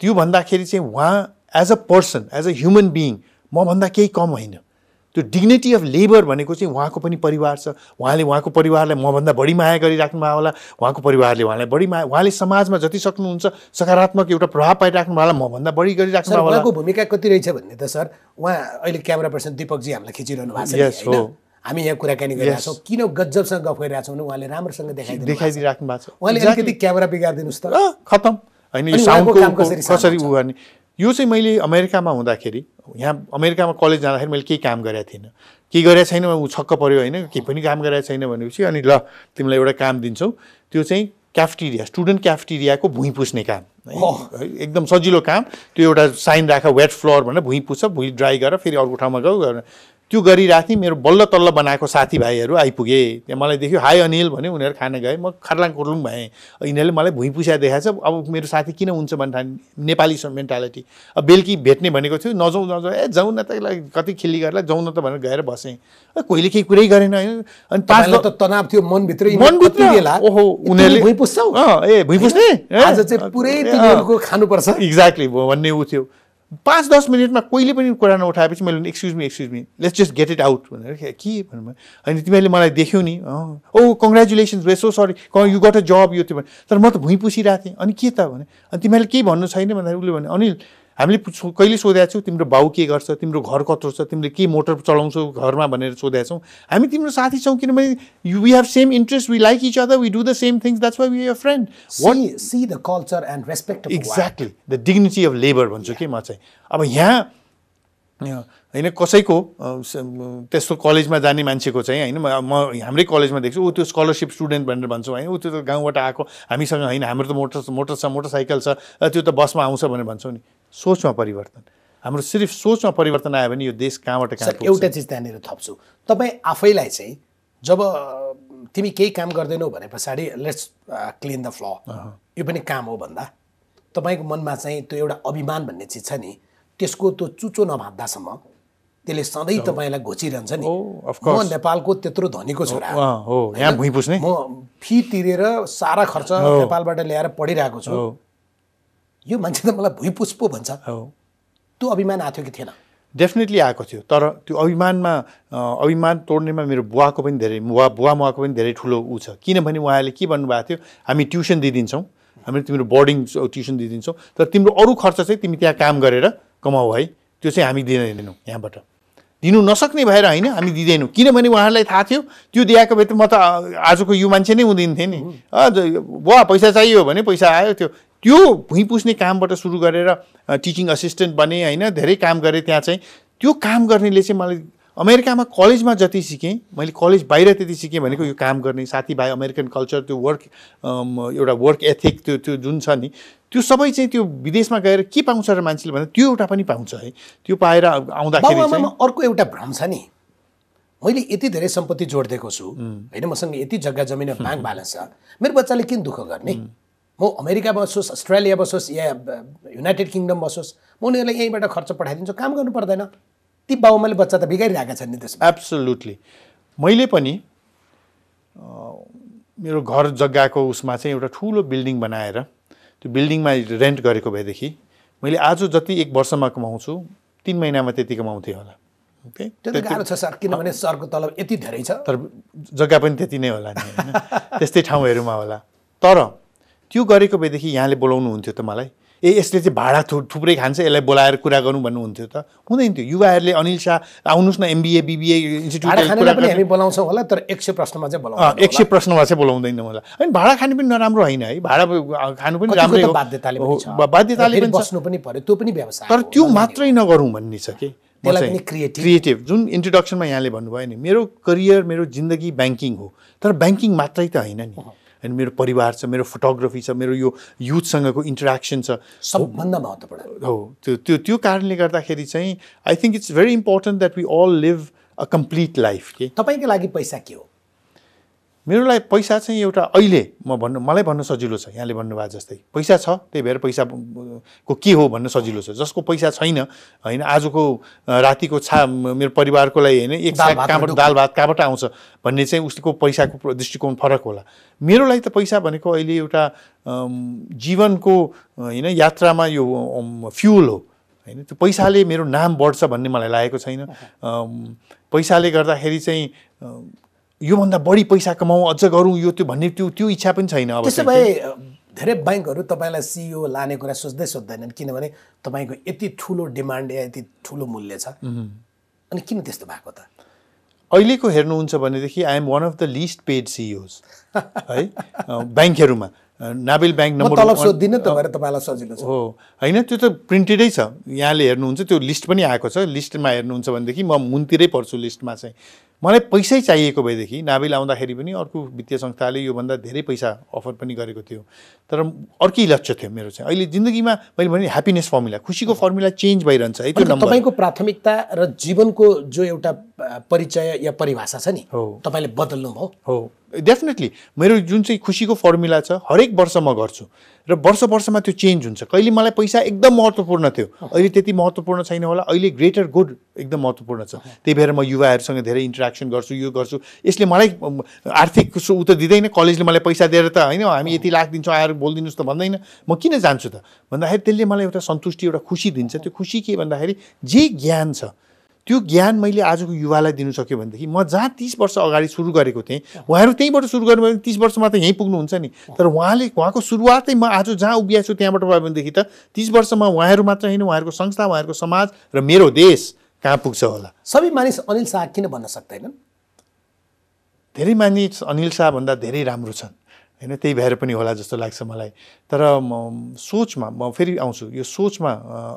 S2: त्यो भन्दाखेरि चाहिँ उहाँ as a person as a human being मभन्दा केही कम होइन त्यो डिग्निटी अफ लेबर भनेको चाहिँ उहाँको पनि परिवार छ उहाँले उहाँको परिवारलाई मभन्दा बढी माया गरिराख्नु भएको होला उहाँको परिवारले उहाँलाई बढी माया उहाँले समाजमा जति सक्नुहुन्छ सकारात्मक एउटा प्रभाव पाइराख्नु होला मभन्दा बढी गरिराख्नु होला उहाँको भूमिका कति रहेछ
S1: भन्ने त सर उहाँ अहिले क्यामेरा पर्सन दिपकजी हामीलाई खिचिरहनु भएको छ हामी यहाँ कुराकानी गरिरहेको छौँ किन गजबसँग गफ गरिरहेछौँ भने उहाँले राम्रोसँग
S2: देखाइ देखाइदिइराख्नु भएको छ उहाँले अलिकति
S1: क्यामेरा बिगारिदिनुहोस् त
S2: खतम होइन यो साउन्डको कसरी उ गर्ने यो चाहिँ मैले अमेरिकामा हुँदाखेरि यहाँ अमेरिकामा कलेज जाँदाखेरि मैले केही काम गरेको थिइनँ केही गरेको छैन ऊ छक्क पऱ्यो होइन केही पनि काम गरेको छैन भनेपछि अनि ल तिमीलाई एउटा काम दिन्छौ त्यो चाहिँ क्याफ्टेरिया स्टुडेन्ट क्याफ्टेरियाको भुइँ पुस्ने काम एकदम सजिलो काम त्यो एउटा साइन राख वेट फ्लोर भनेर भुइँ पुस्छ भुइँ ड्राई गरेर फेरि अर्को ठाउँमा गयो त्यो गरिरहेको थिएँ मेरो बल्ल तल्ल बनाएको साथीभाइहरू आइपुगे त्यहाँ मलाई देख्यो हाई अनिल भन्यो उनीहरू खाने गए म खर्लाङ कुर्लुङ भएँ यिनीहरूले मलाई भुइँ पुस्या देखाएछ अब मेरो साथी किन हुन्छ भन्ने नेपाली मेन्टालिटी अब बेलुकी भेट्ने भनेको थियो नजाउँ नजाउँ ए जाउँ न त कति खेली गरेर जाउँ न त भनेर गएर बसेँ कोहीले केही कुरै गरेन होइन अनि पाँच त तनाव थियो मनभित्र ओहो उनीहरूले ए भुइँ पुस्ने आज चाहिँ पुरै खानुपर्छ एक्ज्याक्टली भन्ने ऊ थियो पाँच दस मिनटमा कोहीले पनि कुरा नउठाएपछि मैले excuse me excuse me let's just get it out भनेर के भन्नु होइन तिमीहरूले मलाई देख्यौ नि oh congratulations way so sorry क यु गट अ जब यो त्यो भने तर म त भुइँ पुसिरहेको थिएँ अनि के त भने अनि तिमीहरूले केही भन्नु छैन भन्दाखेरि उसले भने अनिल हामीले कहिले सोधेको छौँ तिम्रो भाउ के गर्छ तिम्रो घर कत्रो छ तिमीले के मोटर चलाउँछौ घरमा भनेर सोधेका छौँ हामी तिम्रो साथी छौँ किनभने you we have same interest we like each other we do the same things that's why we friend see the culture and respect exactly the dignity of labour भन्छु कि म चाहिँ अब यहाँ होइन कसैको त्यस्तो कलेजमा जाने मान्छेको चाहिँ होइन म हाम्रै कलेजमा देख्छु ऊ त्यो स्कलरसिप स्टुडेन्ट भनेर भन्छौँ होइन ऊ त्यो त गाउँबाट आएको हामीसँग होइन हाम्रो त मोटर मोटर छ मोटरसाइकल छ त्यो त बसमा आउँछ भनेर भन्छौँ नि सोचमा परिवर्तन हाम्रो सिर्फ सोचमा परिवर्तन आयो भने यो देश कहाँबाट कहाँ एउटा चिज
S1: त्यहाँनिर थप्छु तपाईँ आफैलाई चाहिँ जब तिमी केही काम गर्दैनौ भने पछाडि लेट्स क्लिन द फ्ल यो पनि काम हो भन्दा तपाईँको मनमा चाहिँ त्यो एउटा अभिमान भन्ने चिज छ नि त्यसको त्यो चुचो नभाँच्दासम्म त्यसले सधैँ तपाईँलाई घोचिरहन्छ नि म नेपालको त्यत्रो धनीको छोरा
S2: हो म फी
S1: तिरेर सारा खर्च नेपालबाट ल्याएर पढिरहेको छु यो मान्छे त मलाई भुइँपुस पो भन्छ त्यो अभिमान आएको थियो कि थिएन
S2: डेफिनेटली आएको थियो तर त्यो अभिमानमा अभिमान तोड्नेमा मेरो बुवाको पनि धेरै बुवा बुवा मुवाको पनि धेरै ठुलो ऊ छ किनभने उहाँले के भन्नुभएको थियो हामी ट्युसन दिइदिन्छौँ हामी तिम्रो बोर्डिङ ट्युसन दिइदिन्छौँ तर तिम्रो अरू खर्च चाहिँ तिमी त्यहाँ काम गरेर कमाऊ है त्यो चाहिँ हामी दिँदैनौँ यहाँबाट दिनु नसक्ने भएर होइन हामी दिँदैनौँ किनभने उहाँहरूलाई थाहा थियो त्यो दिएको भए त म त आजको यो मान्छे नै थिएँ नि वा पैसा चाहियो भने पैसा आयो त्यो त्यो भुइँ पुस्ने कामबाट सुरु गरेर टिचिङ असिस्टेन्ट बने होइन धेरै काम गरेँ त्यहाँ चाहिँ त्यो काम गर्नेले चाहिँ मलाई अमेरिकामा कलेजमा जति सिकेँ मैले कलेज बाहिर त्यति सिकेँ भनेको यो काम गर्ने साथीभाइ अमेरिकन कल्चर त्यो वर्क एउटा वर्क एथिक त्यो त्यो जुन छ नि त्यो सबै चाहिँ त्यो विदेशमा गएर के पाउँछ र मान्छेले भन्दा त्यो एउटा पनि पाउँछ है त्यो पाएर आउँदाखेरि अर्को एउटा भ्रम छ नि
S1: मैले यति धेरै सम्पत्ति जोडिदिएको छु होइन मसँग यति जग्गा जमिन ब्याङ्क ब्यालेन्स छ मेरो बच्चाले किन दुःख गर्ने म अमेरिका बसोस् अस्ट्रेलिया बसोस् या युनाइटेड किङडम बसोस् म उनीहरूलाई यहीँबाट खर्च पठाइदिन्छु काम गर्नु पर्दैन ती बाबुमाले बच्चा त बिगारिरहेका
S2: छन् नि त्यसमा एब्सोल्युटली मैले पनि मेरो घर जग्गाको उसमा चाहिँ एउटा ठुलो बिल्डिङ बनाएर त्यो बिल्डिङमा रेन्ट गरेको भएदेखि मैले आज जति एक वर्षमा कमाउँछु तिन महिनामा त्यति कमाउँथेँ होला त्यो गाह्रो
S1: छ सर किनभने सरको तलब यति धेरै छ
S2: तर जग्गा पनि त्यति नै होला नि त्यस्तै ठाउँहरूमा होला तर त्यो गरेको भएदेखि यहाँले बोलाउनु हुन्थ्यो त मलाई ए यसले चाहिँ भाडा थु थुप्रै खान्छ यसलाई बोलाएर कुरा गरौँ भन्नुहुन्थ्यो त हुँदैन थियो युवाहरूले अनिल शाह आउनुहोस् न एमबिए बिबिए बोलाउँछौँ होला तर एक सय प्रश्नमा चाहिँ बोलाउँछ एक प्रश्नमा चाहिँ बोलाउँदैन होला होइन भाडा खाने पनि नराम्रो होइन है भाडा खानु पनि राम्रै बाध्यताले पनि बस्नु पनि पऱ्यो त्यो पनि व्यवसाय तर त्यो मात्रै नगरौँ भन्ने छ कि क्रिएटिभ जुन इन्ट्रोडक्सनमा यहाँले भन्नुभयो नि मेरो करियर मेरो जिन्दगी ब्याङ्किङ हो तर ब्याङ्किङ मात्रै त होइन नि होइन मेरो परिवार छ मेरो फोटोग्राफी छ मेरो यो युथसँगको इन्टरेक्सन छ सबभन्दा महत्त्वपूर्ण हो त्यो त्यो त्यो कारणले गर्दाखेरि चाहिँ I think it's very important that we all live a complete life के तपाईँको लागि पैसा के हो मेरोलाई पैसा चाहिँ एउटा अहिले म भन्नु मलाई भन्नु सजिलो छ यहाँले भन्नुभएको जस्तै पैसा छ त्यही भएर पैसाको के हो भन्नु सजिलो छ जसको पैसा छैन होइन आजको रातिको छा मेरो परिवारको लागि होइन एक कहाँबाट दाल भात कहाँबाट आउँछ भन्ने चाहिँ उसको पैसाको दृष्टिकोण फरक होला मेरो लागि त पैसा भनेको अहिले एउटा जीवनको होइन यात्रामा यो फ्युल हो होइन त्यो पैसाले मेरो नाम बढ्छ भन्ने मलाई लागेको छैन पैसाले गर्दाखेरि चाहिँ योभन्दा बढी पैसा कमाऊ अझ गरौँ यो त्यो भन्ने त्यो त्यो इच्छा पनि छैन अब त्यसो भए
S1: धेरै ब्याङ्कहरू तपाईँलाई सिइओ लाने कुरा सोच्दै सोच्दैनन् किनभने तपाईँको यति ठुलो डिमान्ड या यति ठुलो मूल्य छ
S2: अनि
S1: किन त्यस्तो भएको त
S2: अहिलेको हेर्नुहुन्छ भनेदेखि I'm one of the least paid CEOs है ब्याङ्कहरूमा नाबिल ब्याङ्क नम्बर तलब सोधिदिनु त
S1: भएर तपाईँलाई सजिलो छ
S2: हो होइन त्यो त प्रिन्टेडै छ यहाँले हेर्नुहुन्छ त्यो लिस्ट पनि आएको छ लिस्टमा हेर्नुहुन्छ भनेदेखि म मुनतिरै पर्छु लिस्टमा चाहिँ मलाई पैसै चाहिएको भएदेखि नाभिल आउँदाखेरि पनि अर्को वित्तीय संस्थाले योभन्दा धेरै पैसा अफर पनि गरेको थियो तर अर्कै लक्ष्य थियो मेरो चाहिँ अहिले जिन्दगीमा मैले भने ह्याप्पिनेस फर्मुला खुसीको फर्मुला चेन्ज भइरहन्छ है त्यो तपाईँको
S1: प्राथमिकता र जीवनको जो एउटा
S2: परिचय या परिभाषा छ नि हो तपाईँले बदल्नुभयो हो डेफिनेटली मेरो जुन चाहिँ खुसीको फर्मुला छ हरेक वर्ष म गर्छु र वर्ष वर्षमा त्यो चेन्ज हुन्छ कहिले मलाई पैसा एकदम महत्त्वपूर्ण थियो अहिले त्यति महत्त्वपूर्ण छैन होला अहिले ग्रेटर गुड एकदम महत्त्वपूर्ण छ त्यही भएर म युवाहरूसँग धेरै इन्ट्रेक्सन गर्छु यो गर्छु यसले मलाई आर्थिक उ त दिँदैन कलेजले मलाई पैसा दिएर त होइन हामी यति लाख दिन्छौँ आएर बोलिदिनुहोस् त भन्दैन म किन जान्छु त भन्दाखेरि त्यसले मलाई एउटा सन्तुष्टि एउटा खुसी दिन्छ त्यो खुसी के भन्दाखेरि जे ज्ञान छ त्यो ज्ञान मैले आजको युवालाई दिनु सक्यो भनेदेखि म जहाँ तिस वर्ष अगाडि सुरु गरेको थिएँ उहाँहरू त्यहीँबाट सुरु गर्नुभयो भने तिस वर्षमा त यहीँ पुग्नुहुन्छ नि तर उहाँले उहाँको सुरुवातै म आज जहाँ उभिएको छु त्यहाँबाट भयो भनेदेखि त तिस वर्षमा उहाँहरू मात्र होइन उहाँहरूको संस्था उहाँहरूको समाज र मेरो देश कहाँ पुग्छ होला सबै मानिस अनिल शाह किन भन्न सक्दैनन् धेरै मानिस अनिल शाहभन्दा धेरै राम्रो छन् होइन त्यही भएर पनि होला जस्तो लाग्छ मलाई तर म सोचमा म फेरि आउँछु यो सोचमा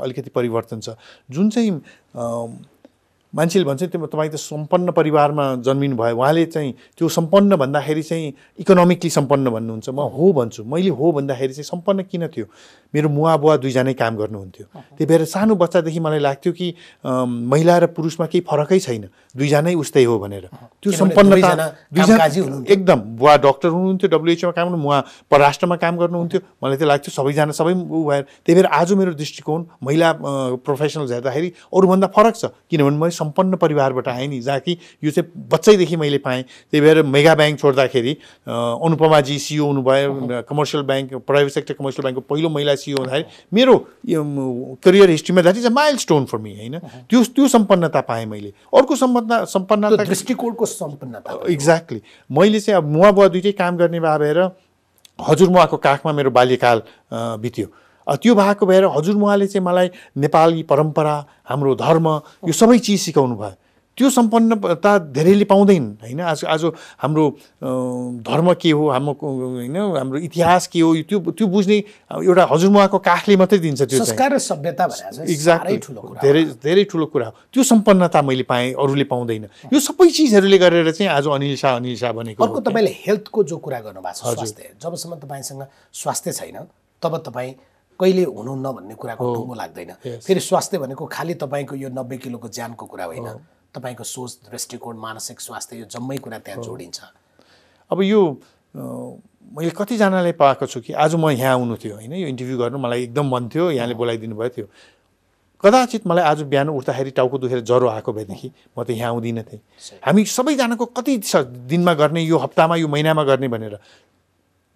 S2: अलिकति परिवर्तन छ जुन चाहिँ मान्छेले भन्छ त्यो तपाईँ त सम्पन्न परिवारमा जन्मिनु भयो उहाँले चाहिँ त्यो सम्पन्न भन्दाखेरि चाहिँ इकोनोमिकली सम्पन्न भन्नुहुन्छ म हो भन्छु मैले हो भन्दाखेरि चाहिँ सम्पन्न किन थियो मेरो मुवा बुवा दुईजनै काम गर्नुहुन्थ्यो त्यही भएर सानो बच्चादेखि मलाई लाग्थ्यो कि महिला र पुरुषमा केही फरकै छैन दुईजनै उस्तै हो भनेर त्यो सम्पन्नता दुईजना एकदम बुवा डक्टर हुनुहुन्थ्यो डब्लुएचओमा काम गर्नु उहाँ परराष्ट्रमा काम गर्नुहुन्थ्यो मलाई त्यो लाग्थ्यो सबैजना सबै भएर त्यही भएर आज मेरो दृष्टिकोण महिला प्रोफेसनल हेर्दाखेरि अरूभन्दा फरक छ किनभने म सम्पन्न परिवारबाट आएँ नि जहाँ कि यो चाहिँ बच्चैदेखि मैले पाएँ त्यही भएर मेगा ब्याङ्क छोड्दाखेरि अनुपमाजी सिओ हुनुभयो commercial bank private sector commercial ब्याङ्कको पहिलो महिला सिओ हुँदाखेरि मेरो करियर हिस्ट्रीमा that is a milestone for me होइन त्यो त्यो सम्पन्नता पाएँ मैले अर्को सम्पन्न सम्पन्नता दृष्टिकोणको सम्पन्नता एक्ज्याक्टली मैले चाहिँ अब मुवा बुवा दुइटै काम गर्ने भएर मुवाको काखमा मेरो बाल्यकाल बित्यो त्यो भएको भएर हजुर उहाँले चाहिँ मलाई नेपाली परम्परा हाम्रो धर्म यो सबै चिज सिकाउनु भयो त्यो सम्पन्नता धेरैले पाउँदैन होइन आज आज हाम्रो धर्म के हो हाम्रो होइन हाम्रो इतिहास के हो त्यो त्यो बुझ्ने एउटा हजुरमुवाको काखले मात्रै दिन्छ त्यो संस्कार
S1: र सभ्यता एक्ज्याक्टली
S2: धेरै धेरै ठुलो कुरा हो त्यो सम्पन्नता मैले पाएँ अरूले पाउँदैन यो सबै चिजहरूले गरेर चाहिँ आज अनिल शाह अनिल शाह भनेको अर्को
S1: तपाईँले हेल्थको जो कुरा गर्नुभएको छ स्वास्थ्य जबसम्म तपाईँसँग स्वास्थ्य छैन तब तपाईँ कहिले हुनुहुन्न भन्ने कुराको टुङ्गो लाग्दैन फेरि स्वास्थ्य भनेको खालि तपाईँको यो नब्बे किलोको ज्यानको कुरा होइन तपाईँको सोच दृष्टिकोण मानसिक स्वास्थ्य यो जम्मै कुरा त्यहाँ जोडिन्छ
S2: अब यो मैले कतिजनाले पाएको छु कि आज म यहाँ आउनु थियो होइन यो इन्टरभ्यू गर्नु मलाई एकदम मन थियो यहाँले बोलाइदिनु भयो थियो कदाचित मलाई आज बिहान उठ्दाखेरि टाउको दुखेर ज्वरो आएको भएदेखि म त यहाँ आउँदिनँ थिएँ हामी सबैजनाको कति छ दिनमा गर्ने यो हप्तामा यो महिनामा गर्ने भनेर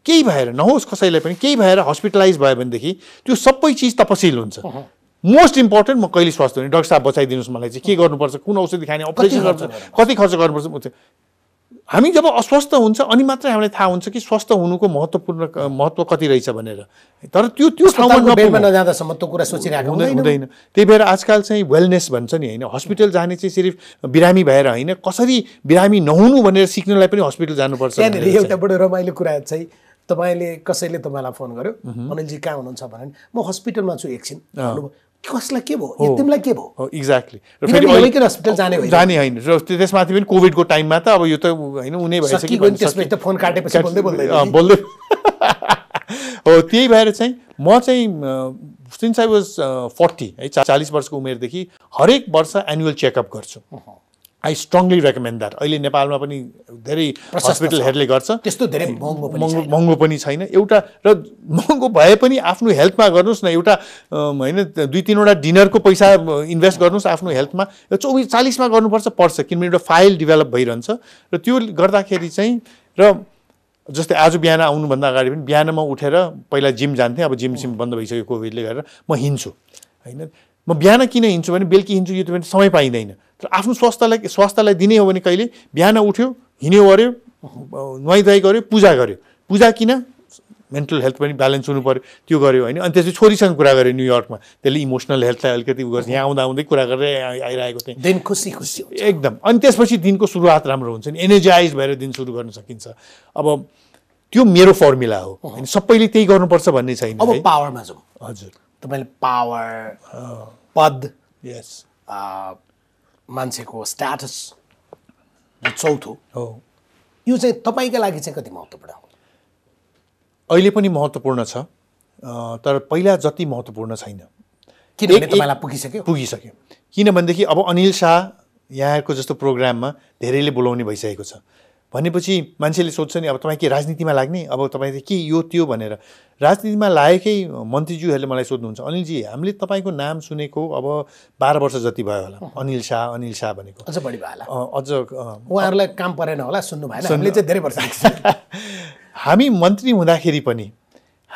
S2: केही भएर नहोस् कसैलाई पनि केही भएर हस्पिटलाइज भयो भनेदेखि त्यो सबै चिज तपसिल हुन्छ मोस्ट इम्पोर्टेन्ट म कहिले स्वास्थ्य हुने डक्टर साहब बचाइदिनुहोस् मलाई चाहिँ के गर्नुपर्छ कुन औषधि खाने अपरेसन गर्छ कति खर्च गर्नुपर्छ हामी जब अस्वस्थ हुन्छ अनि मात्रै हामीलाई थाहा हुन्छ कि स्वस्थ हुनुको महत्त्वपूर्ण महत्त्व कति रहेछ भनेर तर त्यो त्यो ठाउँमा नजाँदासम्म त्यो कुरा सोचिरहेको हुँदैन हुँदैन त्यही भएर आजकल चाहिँ वेलनेस भन्छ नि होइन हस्पिटल जाने चाहिँ सिर्फ बिरामी भएर होइन कसरी बिरामी नहुनु भनेर सिक्नलाई पनि हस्पिटल जानुपर्छ एउटा
S1: बडो रमाइलो कुरा चाहिँ तपाईँले कसैले तपाईँलाई फोन गर्यो अनिलजी कहाँ हुनुहुन्छ भने म हस्पिटलमा छु एकछिन कसलाई के भयो
S2: एक्ज्याक्टली र जाने होइन र त्यसमाथि पनि कोभिडको टाइममा त अब यो त होइन उनी भइसक्यो त्यसपछि त
S1: फोन काटेपछि बोल्दै
S2: हो त्यही भएर चाहिँ म चाहिँ सिन्स आई वाज फोर्टी है चालिस वर्षको उमेरदेखि हरेक वर्ष एनुअल चेकअप गर्छु आई स्ट्रङली रेकमेन्ड द्याट अहिले नेपालमा पनि धेरै हस्पिटलहरूले गर्छ त्यस्तो धेरै महँगो महँगो महँगो पनि छैन एउटा र महँगो भए पनि आफ्नो हेल्थमा गर्नुहोस् न एउटा होइन दुई तिनवटा डिनरको पैसा इन्भेस्ट गर्नुहोस् आफ्नो हेल्थमा चौबिस चालिसमा गर्नुपर्छ पर्छ किनभने एउटा फाइल डेभलप भइरहन्छ र त्यो गर्दाखेरि चाहिँ र जस्तै आज बिहान आउनुभन्दा अगाडि पनि बिहान म उठेर पहिला जिम जान्थेँ अब जिम सिम बन्द भइसक्यो कोभिडले गरेर म हिँड्छु होइन म बिहान किन हिँड्छु भने बेलुकी हिँड्छु यो त समय पाइँदैन र आफ्नो स्वास्थ्यलाई स्वास्थ्यलाई दिने हो भने कहिले बिहान उठ्यो हिँड्यो गऱ्यो नुहाइ धुवाइ गऱ्यो पूजा गऱ्यो पूजा किन मेन्टल हेल्थ पनि ब्यालेन्स हुनु पऱ्यो त्यो गऱ्यो होइन अनि त्यसपछि छोरीसँग कुरा गऱ्यो न्युयोर्कमा त्यसले इमोसनल हेल्थलाई अलिकति उयो गर्छ यहाँ आउँदा आउँदै कुरा गरेर आइरहेको थिएँ दिन खुसी खुसी एकदम अनि त्यसपछि दिनको सुरुवात राम्रो हुन्छ नि एनर्जाइज भएर दिन सुरु गर्न सकिन्छ अब त्यो मेरो फर्मुला हो होइन सबैले त्यही गर्नुपर्छ भन्ने छैन अब पावरमा
S1: जाउँ हजुर तपाईँले पावर पद यस मान्छेको स्ट्याटस
S2: जो चौथो हो
S1: यो चाहिँ तपाईँका लागि चाहिँ कति महत्त्वपूर्ण हो
S2: अहिले पनि महत्त्वपूर्ण छ तर पहिला जति महत्त्वपूर्ण छैन किनभने तपाईँलाई पुगिसक्यो पुगिसक्यो किनभनेदेखि अब अनिल शाह यहाँको जस्तो प्रोग्राममा धेरैले बोलाउने भइसकेको छ भनेपछि मान्छेले सोध्छ नि अब तपाईँ के राजनीतिमा लाग्ने अब तपाईँ के यो त्यो भनेर राजनीतिमा लागेकै मन्त्रीज्यूहरूले मलाई सोध्नुहुन्छ अनिलजी हामीले तपाईँको नाम सुनेको अब बाह्र वर्ष जति भयो होला अनिल शाह अनिल शाह भनेको अझ बढी भयो होला अझ उहाँहरूलाई
S1: काम परेन होला सुन्नु भएन हामीले चाहिँ धेरै वर्ष
S2: हामी मन्त्री हुँदाखेरि पनि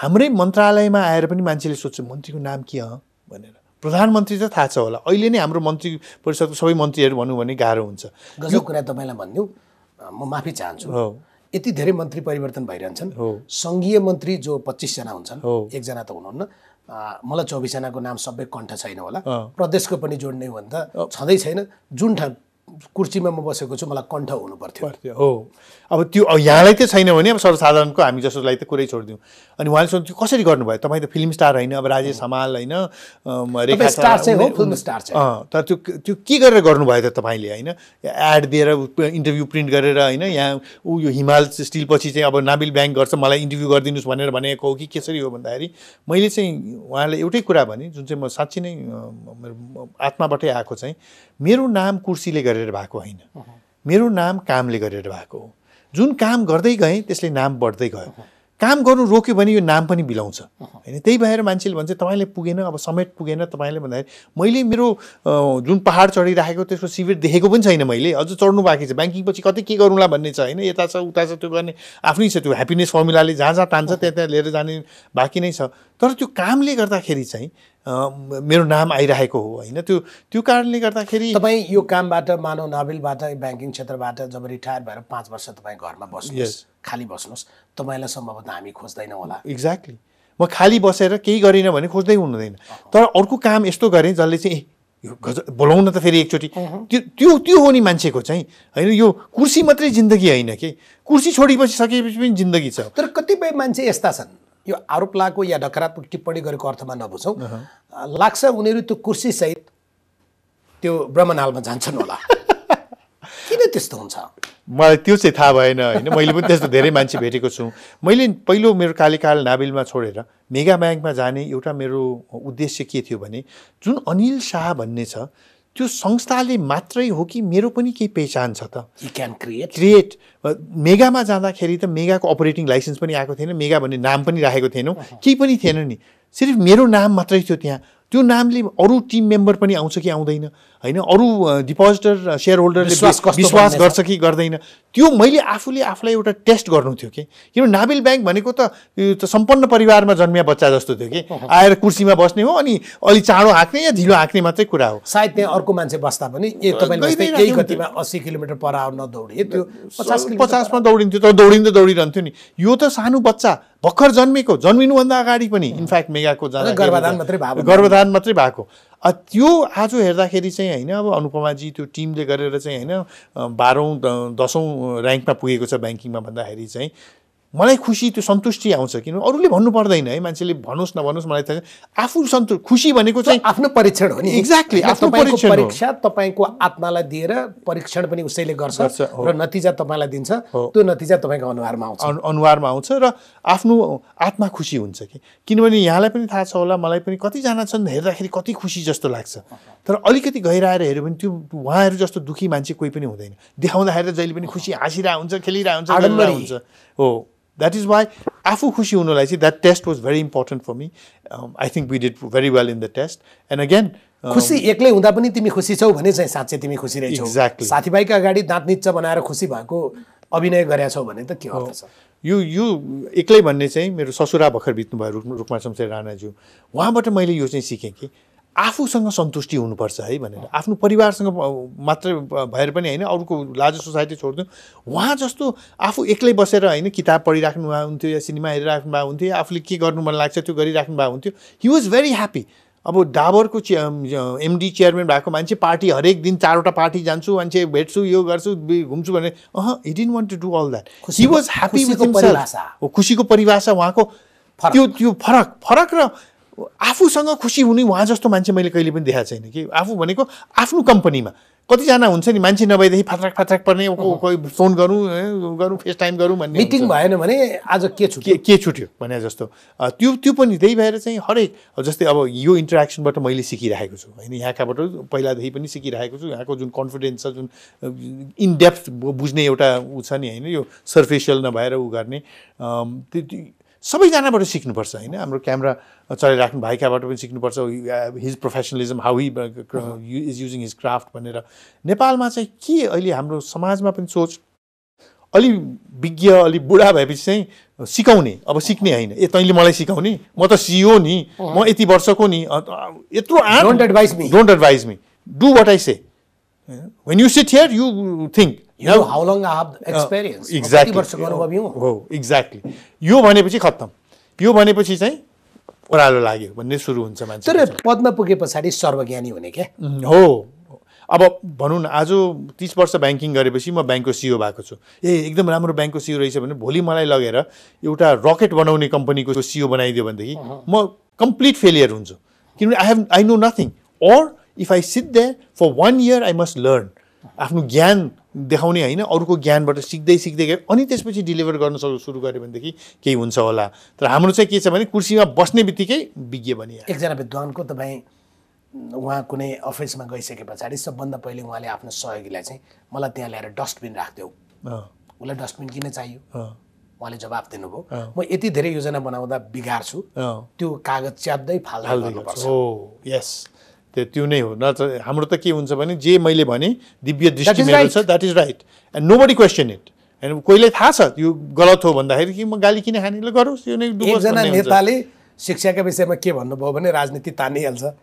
S2: हाम्रै मन्त्रालयमा आएर पनि मान्छेले सोध्छ मन्त्रीको नाम के हो भनेर प्रधानमन्त्री त थाहा छ होला अहिले नै हाम्रो मन्त्री परिषदको सबै मन्त्रीहरू भनौँ भने गाह्रो हुन्छ
S1: कुरा तपाईँलाई भनिदिउँ म माफी चाहन्छु यति धेरै मन्त्री परिवर्तन भइरहन्छन् सङ्घीय मन्त्री जो पच्चिसजना हुन्छन् एकजना त हुनुहुन्न मलाई चौबिसजनाको नाम सबै कण्ठ छैन होला प्रदेशको पनि जोड्ने हो भने त छँदै छैन जुन ठाउँ कुर्सीमा म बसेको छु मलाई कण्ठ हुनु पर्थ्यो
S2: हो अब त्यो यहाँलाई त छैन भने अब सर्वसाधारणको हामी जसोलाई त कुरै छोडिदिउँ अनि उहाँले सोध्नु त्यो कसरी गर्नुभयो तपाईँ त फिल्म स्टार होइन अब राजेश हमाल होइन स्टार चाहिँ हो फिल्म स्टार चाहिँ तर त्यो त्यो के गरेर गर्नुभयो त तपाईँले होइन एड दिएर इन्टरभ्यू प्रिन्ट गरेर होइन यहाँ ऊ यो हिमाल स्टिल पछि चाहिँ अब नाबिल ब्याङ्क गर्छ मलाई इन्टरभ्यू गरिदिनुहोस् भनेर भनेको हो कि कसरी हो भन्दाखेरि मैले चाहिँ उहाँलाई एउटै कुरा भने जुन चाहिँ म साँच्ची नै मेरो आत्माबाटै आएको चाहिँ मेरो नाम कुर्सीले गरेर भएको होइन मेरो नाम कामले गरेर भएको हो जुन काम गर्दै गएँ त्यसले नाम बढ्दै गयो काम गर्नु रोक्यो भने यो नाम पनि बिलाउँछ होइन त्यही भएर मान्छेले भन्छ तपाईँले पुगेन अब समेट पुगेन तपाईँले भन्दाखेरि मैले मेरो जुन पाहाड चढिराखेको त्यसको शिविर देखेको पनि छैन मैले अझ चढ्नु बाँकी छ ब्याङ्किङ पछि कतै के गरौँला भन्ने छ होइन यता छ उता छ त्यो गर्ने आफ्नै छ त्यो ह्याप्पिनेस फर्मुलाले जहाँ जहाँ तान्छ त्यहाँ त्यहाँ लिएर जाने बाँकी नै छ तर त्यो कामले गर्दाखेरि चाहिँ मेरो नाम आइरहेको हो होइन त्यो त्यो कारणले गर्दाखेरि तपाईँ यो कामबाट मानव नबेलबाट
S1: ब्याङ्किङ क्षेत्रबाट जब रिटायर भएर पाँच वर्ष तपाईँ घरमा बस्नुहोस् खाली बस्नुहोस् तपाईँलाई सम्भवतः हामी खोज्दैनौँ होला
S2: एक्ज्याक्टली म खाली बसेर केही गरिनँ भने खोज्दै हुनुहुँदैन तर अर्को काम यस्तो गरेँ जसले चाहिँ यो बोलाउन त फेरि एकचोटि त्यो त्यो त्यो हो नि मान्छेको चाहिँ होइन यो कुर्सी मात्रै जिन्दगी होइन कि कुर्सी छोडिपछि सकेपछि पनि जिन्दगी छ तर
S1: कतिपय मान्छे यस्ता छन् यो आरोप लगाएको या नकारात्मक टिप्पणी गरेको अर्थमा नबुझौँ लाग्छ उनीहरू त्यो कुर्सीसहित त्यो ब्रह्मनालमा जान्छन् होला किन त्यस्तो हुन्छ
S2: मलाई त्यो चाहिँ थाहा भएन होइन मैले पनि त्यस्तो धेरै मान्छे भेटेको छु मैले पहिलो मेरो कालीकाल नाबिलमा छोडेर मेगा ब्याङ्कमा जाने एउटा मेरो उद्देश्य के थियो भने जुन अनिल शाह भन्ने छ त्यो संस्थाले मात्रै हो कि मेरो पनि केही पहिचान छ त यु क्यान क्रिएट क्रिएट मेगामा जाँदाखेरि त मेगाको अपरेटिङ लाइसेन्स पनि आएको थिएन मेगा भन्ने नाम पनि राखेको थिएनौँ केही पनि थिएन नि सिर्फ मेरो नाम मात्रै थियो त्यहाँ त्यो नामले अरू टिम मेम्बर पनि आउँछ कि आउँदैन होइन अरू डिपोजिटर सेयर होल्डरले विश्वास गर्छ कि गर्दैन त्यो मैले आफूले आफूलाई एउटा टेस्ट गर्नु थियो कि किनभने नाबिल ब्याङ्क भनेको त सम्पन्न परिवारमा जन्मिया बच्चा जस्तो थियो कि आएर कुर्सीमा बस्ने हो अनि अलि चाँडो हाँक्ने या झिलो हाँक्ने मात्रै कुरा हो सायद त्यहाँ अर्को मान्छे बस्दा पनि केही गतिमा अस्सी किलोमिटर पर आवर नदौडे त्यो पचास पचासमा दौडिन्थ्यो तर दौडिँदै दौडिरहन्थ्यो नि यो त सानो बच्चा भर्खर जन्मेको जन्मिनुभन्दा अगाडि पनि इनफ्याक्ट मेगाको जाँदा गर्भधान मात्रै भएको गर्भधान मात्रै भएको त्यो आज हेर्दाखेरि चाहिँ होइन अब अनुपमाजी त्यो टिमले गरेर चाहिँ होइन बाह्रौँ दसौँ ऱ्याङ्कमा पुगेको छ ब्याङ्किङमा भन्दाखेरि चाहिँ मलाई खुसी त्यो सन्तुष्टि आउँछ किन अरूले भन्नु पर्दैन है मान्छेले भन्नुहोस् नभनोस् मलाई थाहा आफू सन्तु खुसी भनेको चाहिँ आफ्नो परीक्षण हो नि एक्ज्याक्टली आफ्नो परीक्षा
S1: तपाईँको आत्मालाई दिएर परीक्षण पनि
S2: उसैले गर्छ र नतिजा तपाईँलाई दिन्छ त्यो नतिजा तपाईँको अनुहारमा आउँछ अनुहारमा आउँछ र आफ्नो आत्मा खुसी हुन्छ कि किनभने यहाँलाई पनि थाहा छ होला मलाई पनि कतिजना छन् हेर्दाखेरि कति खुसी जस्तो लाग्छ तर अलिकति गहिराएर हेऱ्यो भने त्यो उहाँहरू जस्तो दुःखी मान्छे कोही पनि हुँदैन देखाउँदाखेरि त जहिले पनि खुसी हाँसिरहेको हुन्छ खेलिरहेको हुन्छ हुन्छ हो द्याट इज वाइ आफू खुसी हुनुलाई चाहिँ that test was very important for me I think we did very well in the test and again खुसी एक्लै हुँदा पनि तिमी खुसी छौ भने चाहिँ
S1: साँच्चै तिमी खुसी रहेछौ एक्ज्याक्टली साथीभाइको अगाडि दाँत निच्च बनाएर खुसी भएको अभिनय गरेका छौ भने त के हो
S2: यो यो एक्लै भन्ने चाहिँ मेरो ससुरा भर्खर बित्नुभयो रुक्मा शमशेर राणाज्यू उहाँबाट मैले यो चाहिँ सिकेँ कि आफूसँग सन्तुष्टि हुनुपर्छ है भनेर आफ्नो परिवारसँग मात्रै भएर पनि होइन अरूको लाज सोसाइटी छोड्थ्यो उहाँ जस्तो आफू एक्लै बसेर होइन किताब पढिराख्नु भएको हुन्थ्यो या सिनेमा हेरिराख्नु भएको हुन्थ्यो आफूले के गर्नु मन लाग्छ त्यो गरिराख्नु भएको हुन्थ्यो हि वाज भेरी ह्याप्पी अब डाबरको चे एमडी चेयरमेन भएको मान्छे पार्टी हरेक दिन चारवटा पार्टी जान्छु मान्छे भेट्छु यो गर्छु घुम्छु भने uh he didn't want to do all that he was happy खुसीको परिभाषा उहाँको त्यो त्यो फरक फरक र आफूसँग खुसी हुने उहाँ जस्तो मान्छे मैले कहिले पनि देखाएको छैन कि आफू भनेको आफ्नो कम्पनीमा कतिजना हुन्छ नि मान्छे नभएदेखि फात्राक फात्राक पर्ने कोही फोन गरौँ गरौँ फेस टाइम गरौँ भन्ने मिटिङ भएन भने आज के छुट्यो के छुट्यो भने जस्तो त्यो त्यो पनि त्यही भएर चाहिँ हरेक जस्तै अब यो इन्टरेक्सनबाट मैले सिकिरहेको छु होइन यहाँकाबाट पहिलादेखि पनि सिकिरहेको छु यहाँको जुन कन्फिडेन्स छ जुन इनडेप्थ बुझ्ने एउटा ऊ छ नि होइन यो सर्फेसियल नभएर ऊ गर्ने सबैजनाबाट सिक्नुपर्छ होइन हाम्रो क्यामरा चलाइराख्नु भाइकाबाट पनि सिक्नुपर्छ his professionalism how he is using his craft भनेर नेपालमा चाहिँ के अहिले हाम्रो समाजमा पनि सोच अलि विज्ञ अलि बुढा भएपछि चाहिँ सिकाउने अब सिक्ने होइन ए तैँले मलाई सिकाउने म त सियो नि म यति वर्षको नि यत्रो don't advise me don't advise me do what I say when you sit here you think exactly how long हो हो यो भनेपछि खत्तम यो भनेपछि चाहिँ ओह्रालो लाग्यो भन्ने सुरु हुन्छ मान्छे तर पदमा पुगे
S1: पछाडि सर्वज्ञानी हुने क्या
S2: हो अब भनौँ न आज तिस वर्ष ब्याङ्किङ गरेपछि म ब्याङ्कको सिओ भएको छु ए एकदम राम्रो ब्याङ्कको सिओ रहेछ भने भोलि मलाई लगेर एउटा रकेट बनाउने कम्पनीको सिओ बनाइदियो भनेदेखि म कम्प्लिट फेलियर हुन्छु किनभने I have I know nothing or if I sit there for one year I must learn आफ्नो ज्ञान देखाउने होइन अरूको ज्ञानबाट सिक्दै सिक्दै गयो अनि त्यसपछि डेलिभर गर्न सक्नु सुरु गऱ्यो भनेदेखि केही हुन्छ होला तर हाम्रो चाहिँ के छ भने कुर्सीमा बस्ने बित्तिकै विज्ञ बनियो एकजना विद्वानको तपाईँ
S1: उहाँ कुनै अफिसमा गइसके पछाडि सबभन्दा पहिले उहाँले आफ्नो सहयोगीलाई चाहिँ मलाई त्यहाँ ल्याएर डस्टबिन राखिदेऊ उसलाई डस्टबिन किन चाहियो उहाँले जवाब दिनुभयो म यति धेरै योजना बनाउँदा बिगार्छु त्यो कागज च्याप्दै फाल्दा
S2: यस त्यो त्यो नै हो नत्र हाम्रो त के हुन्छ भने जे मैले भने दिव्य दृष्टि मेरो छ that is right and nobody question it होइन कोहीलाई थाहा छ यो गलत हो भन्दाखेरि कि म गाली किन खानेले गरोस् यो नै एकजना नेताले शिक्षाका विषयमा के भन्नुभयो भने राजनीति तानिहाल्छ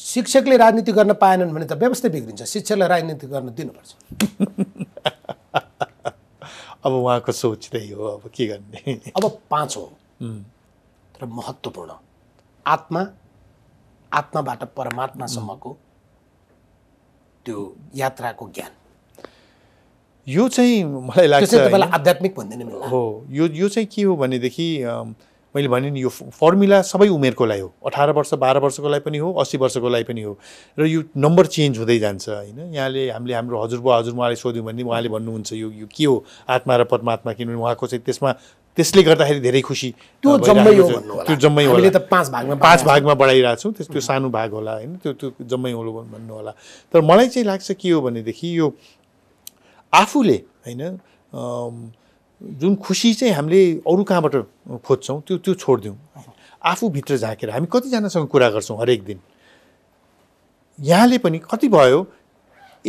S1: शिक्षकले राजनीति गर्न पाएनन् भने त व्यवस्था बिग्रिन्छ शिक्षकलाई राजनीति गर्न दिनुपर्छ
S2: अब उहाँको सोच त्यही हो अब के गर्ने अब पाँच हो तर महत्त्वपूर्ण आत्मा आत्माबाट
S1: परमात्मासम्मको त्यो यात्राको ज्ञान
S2: यो चाहिँ मलाई लाग्छ
S1: आध्यात्मिक भन्दैन
S2: हो यो यो चाहिँ के हो भनेदेखि मैले भने नि यो फर्मुला सबै उमेरको लागि हो अठार वर्ष बाह्र वर्षको लागि पनि हो अस्सी वर्षको लागि पनि हो र यो नम्बर चेन्ज हुँदै जान्छ होइन यहाँले हामीले हाम्रो हजुरबा हजुर उहाँले सोध्यौँ भने उहाँले भन्नुहुन्छ यो यो के हो आत्मा र परमात्मा किनभने उहाँको चाहिँ त्यसमा त्यसले गर्दाखेरि धेरै खुसी त्यो जम्मै हो त्यो जम्मै हो त पाँच भागमा पाँच भागमा बढाइरहेको छौँ त्यो त्यो सानो भाग होला होइन त्यो त्यो जम्मै हो भन्नु होला तर मलाई चाहिँ लाग्छ के हो भनेदेखि यो आफूले होइन जुन खुसी चाहिँ हामीले अरू कहाँबाट खोज्छौँ त्यो त्यो छोडिदिउँ आफूभित्र झाँकेर हामी कतिजनासँग कुरा गर्छौँ हरेक दिन यहाँले पनि कति भयो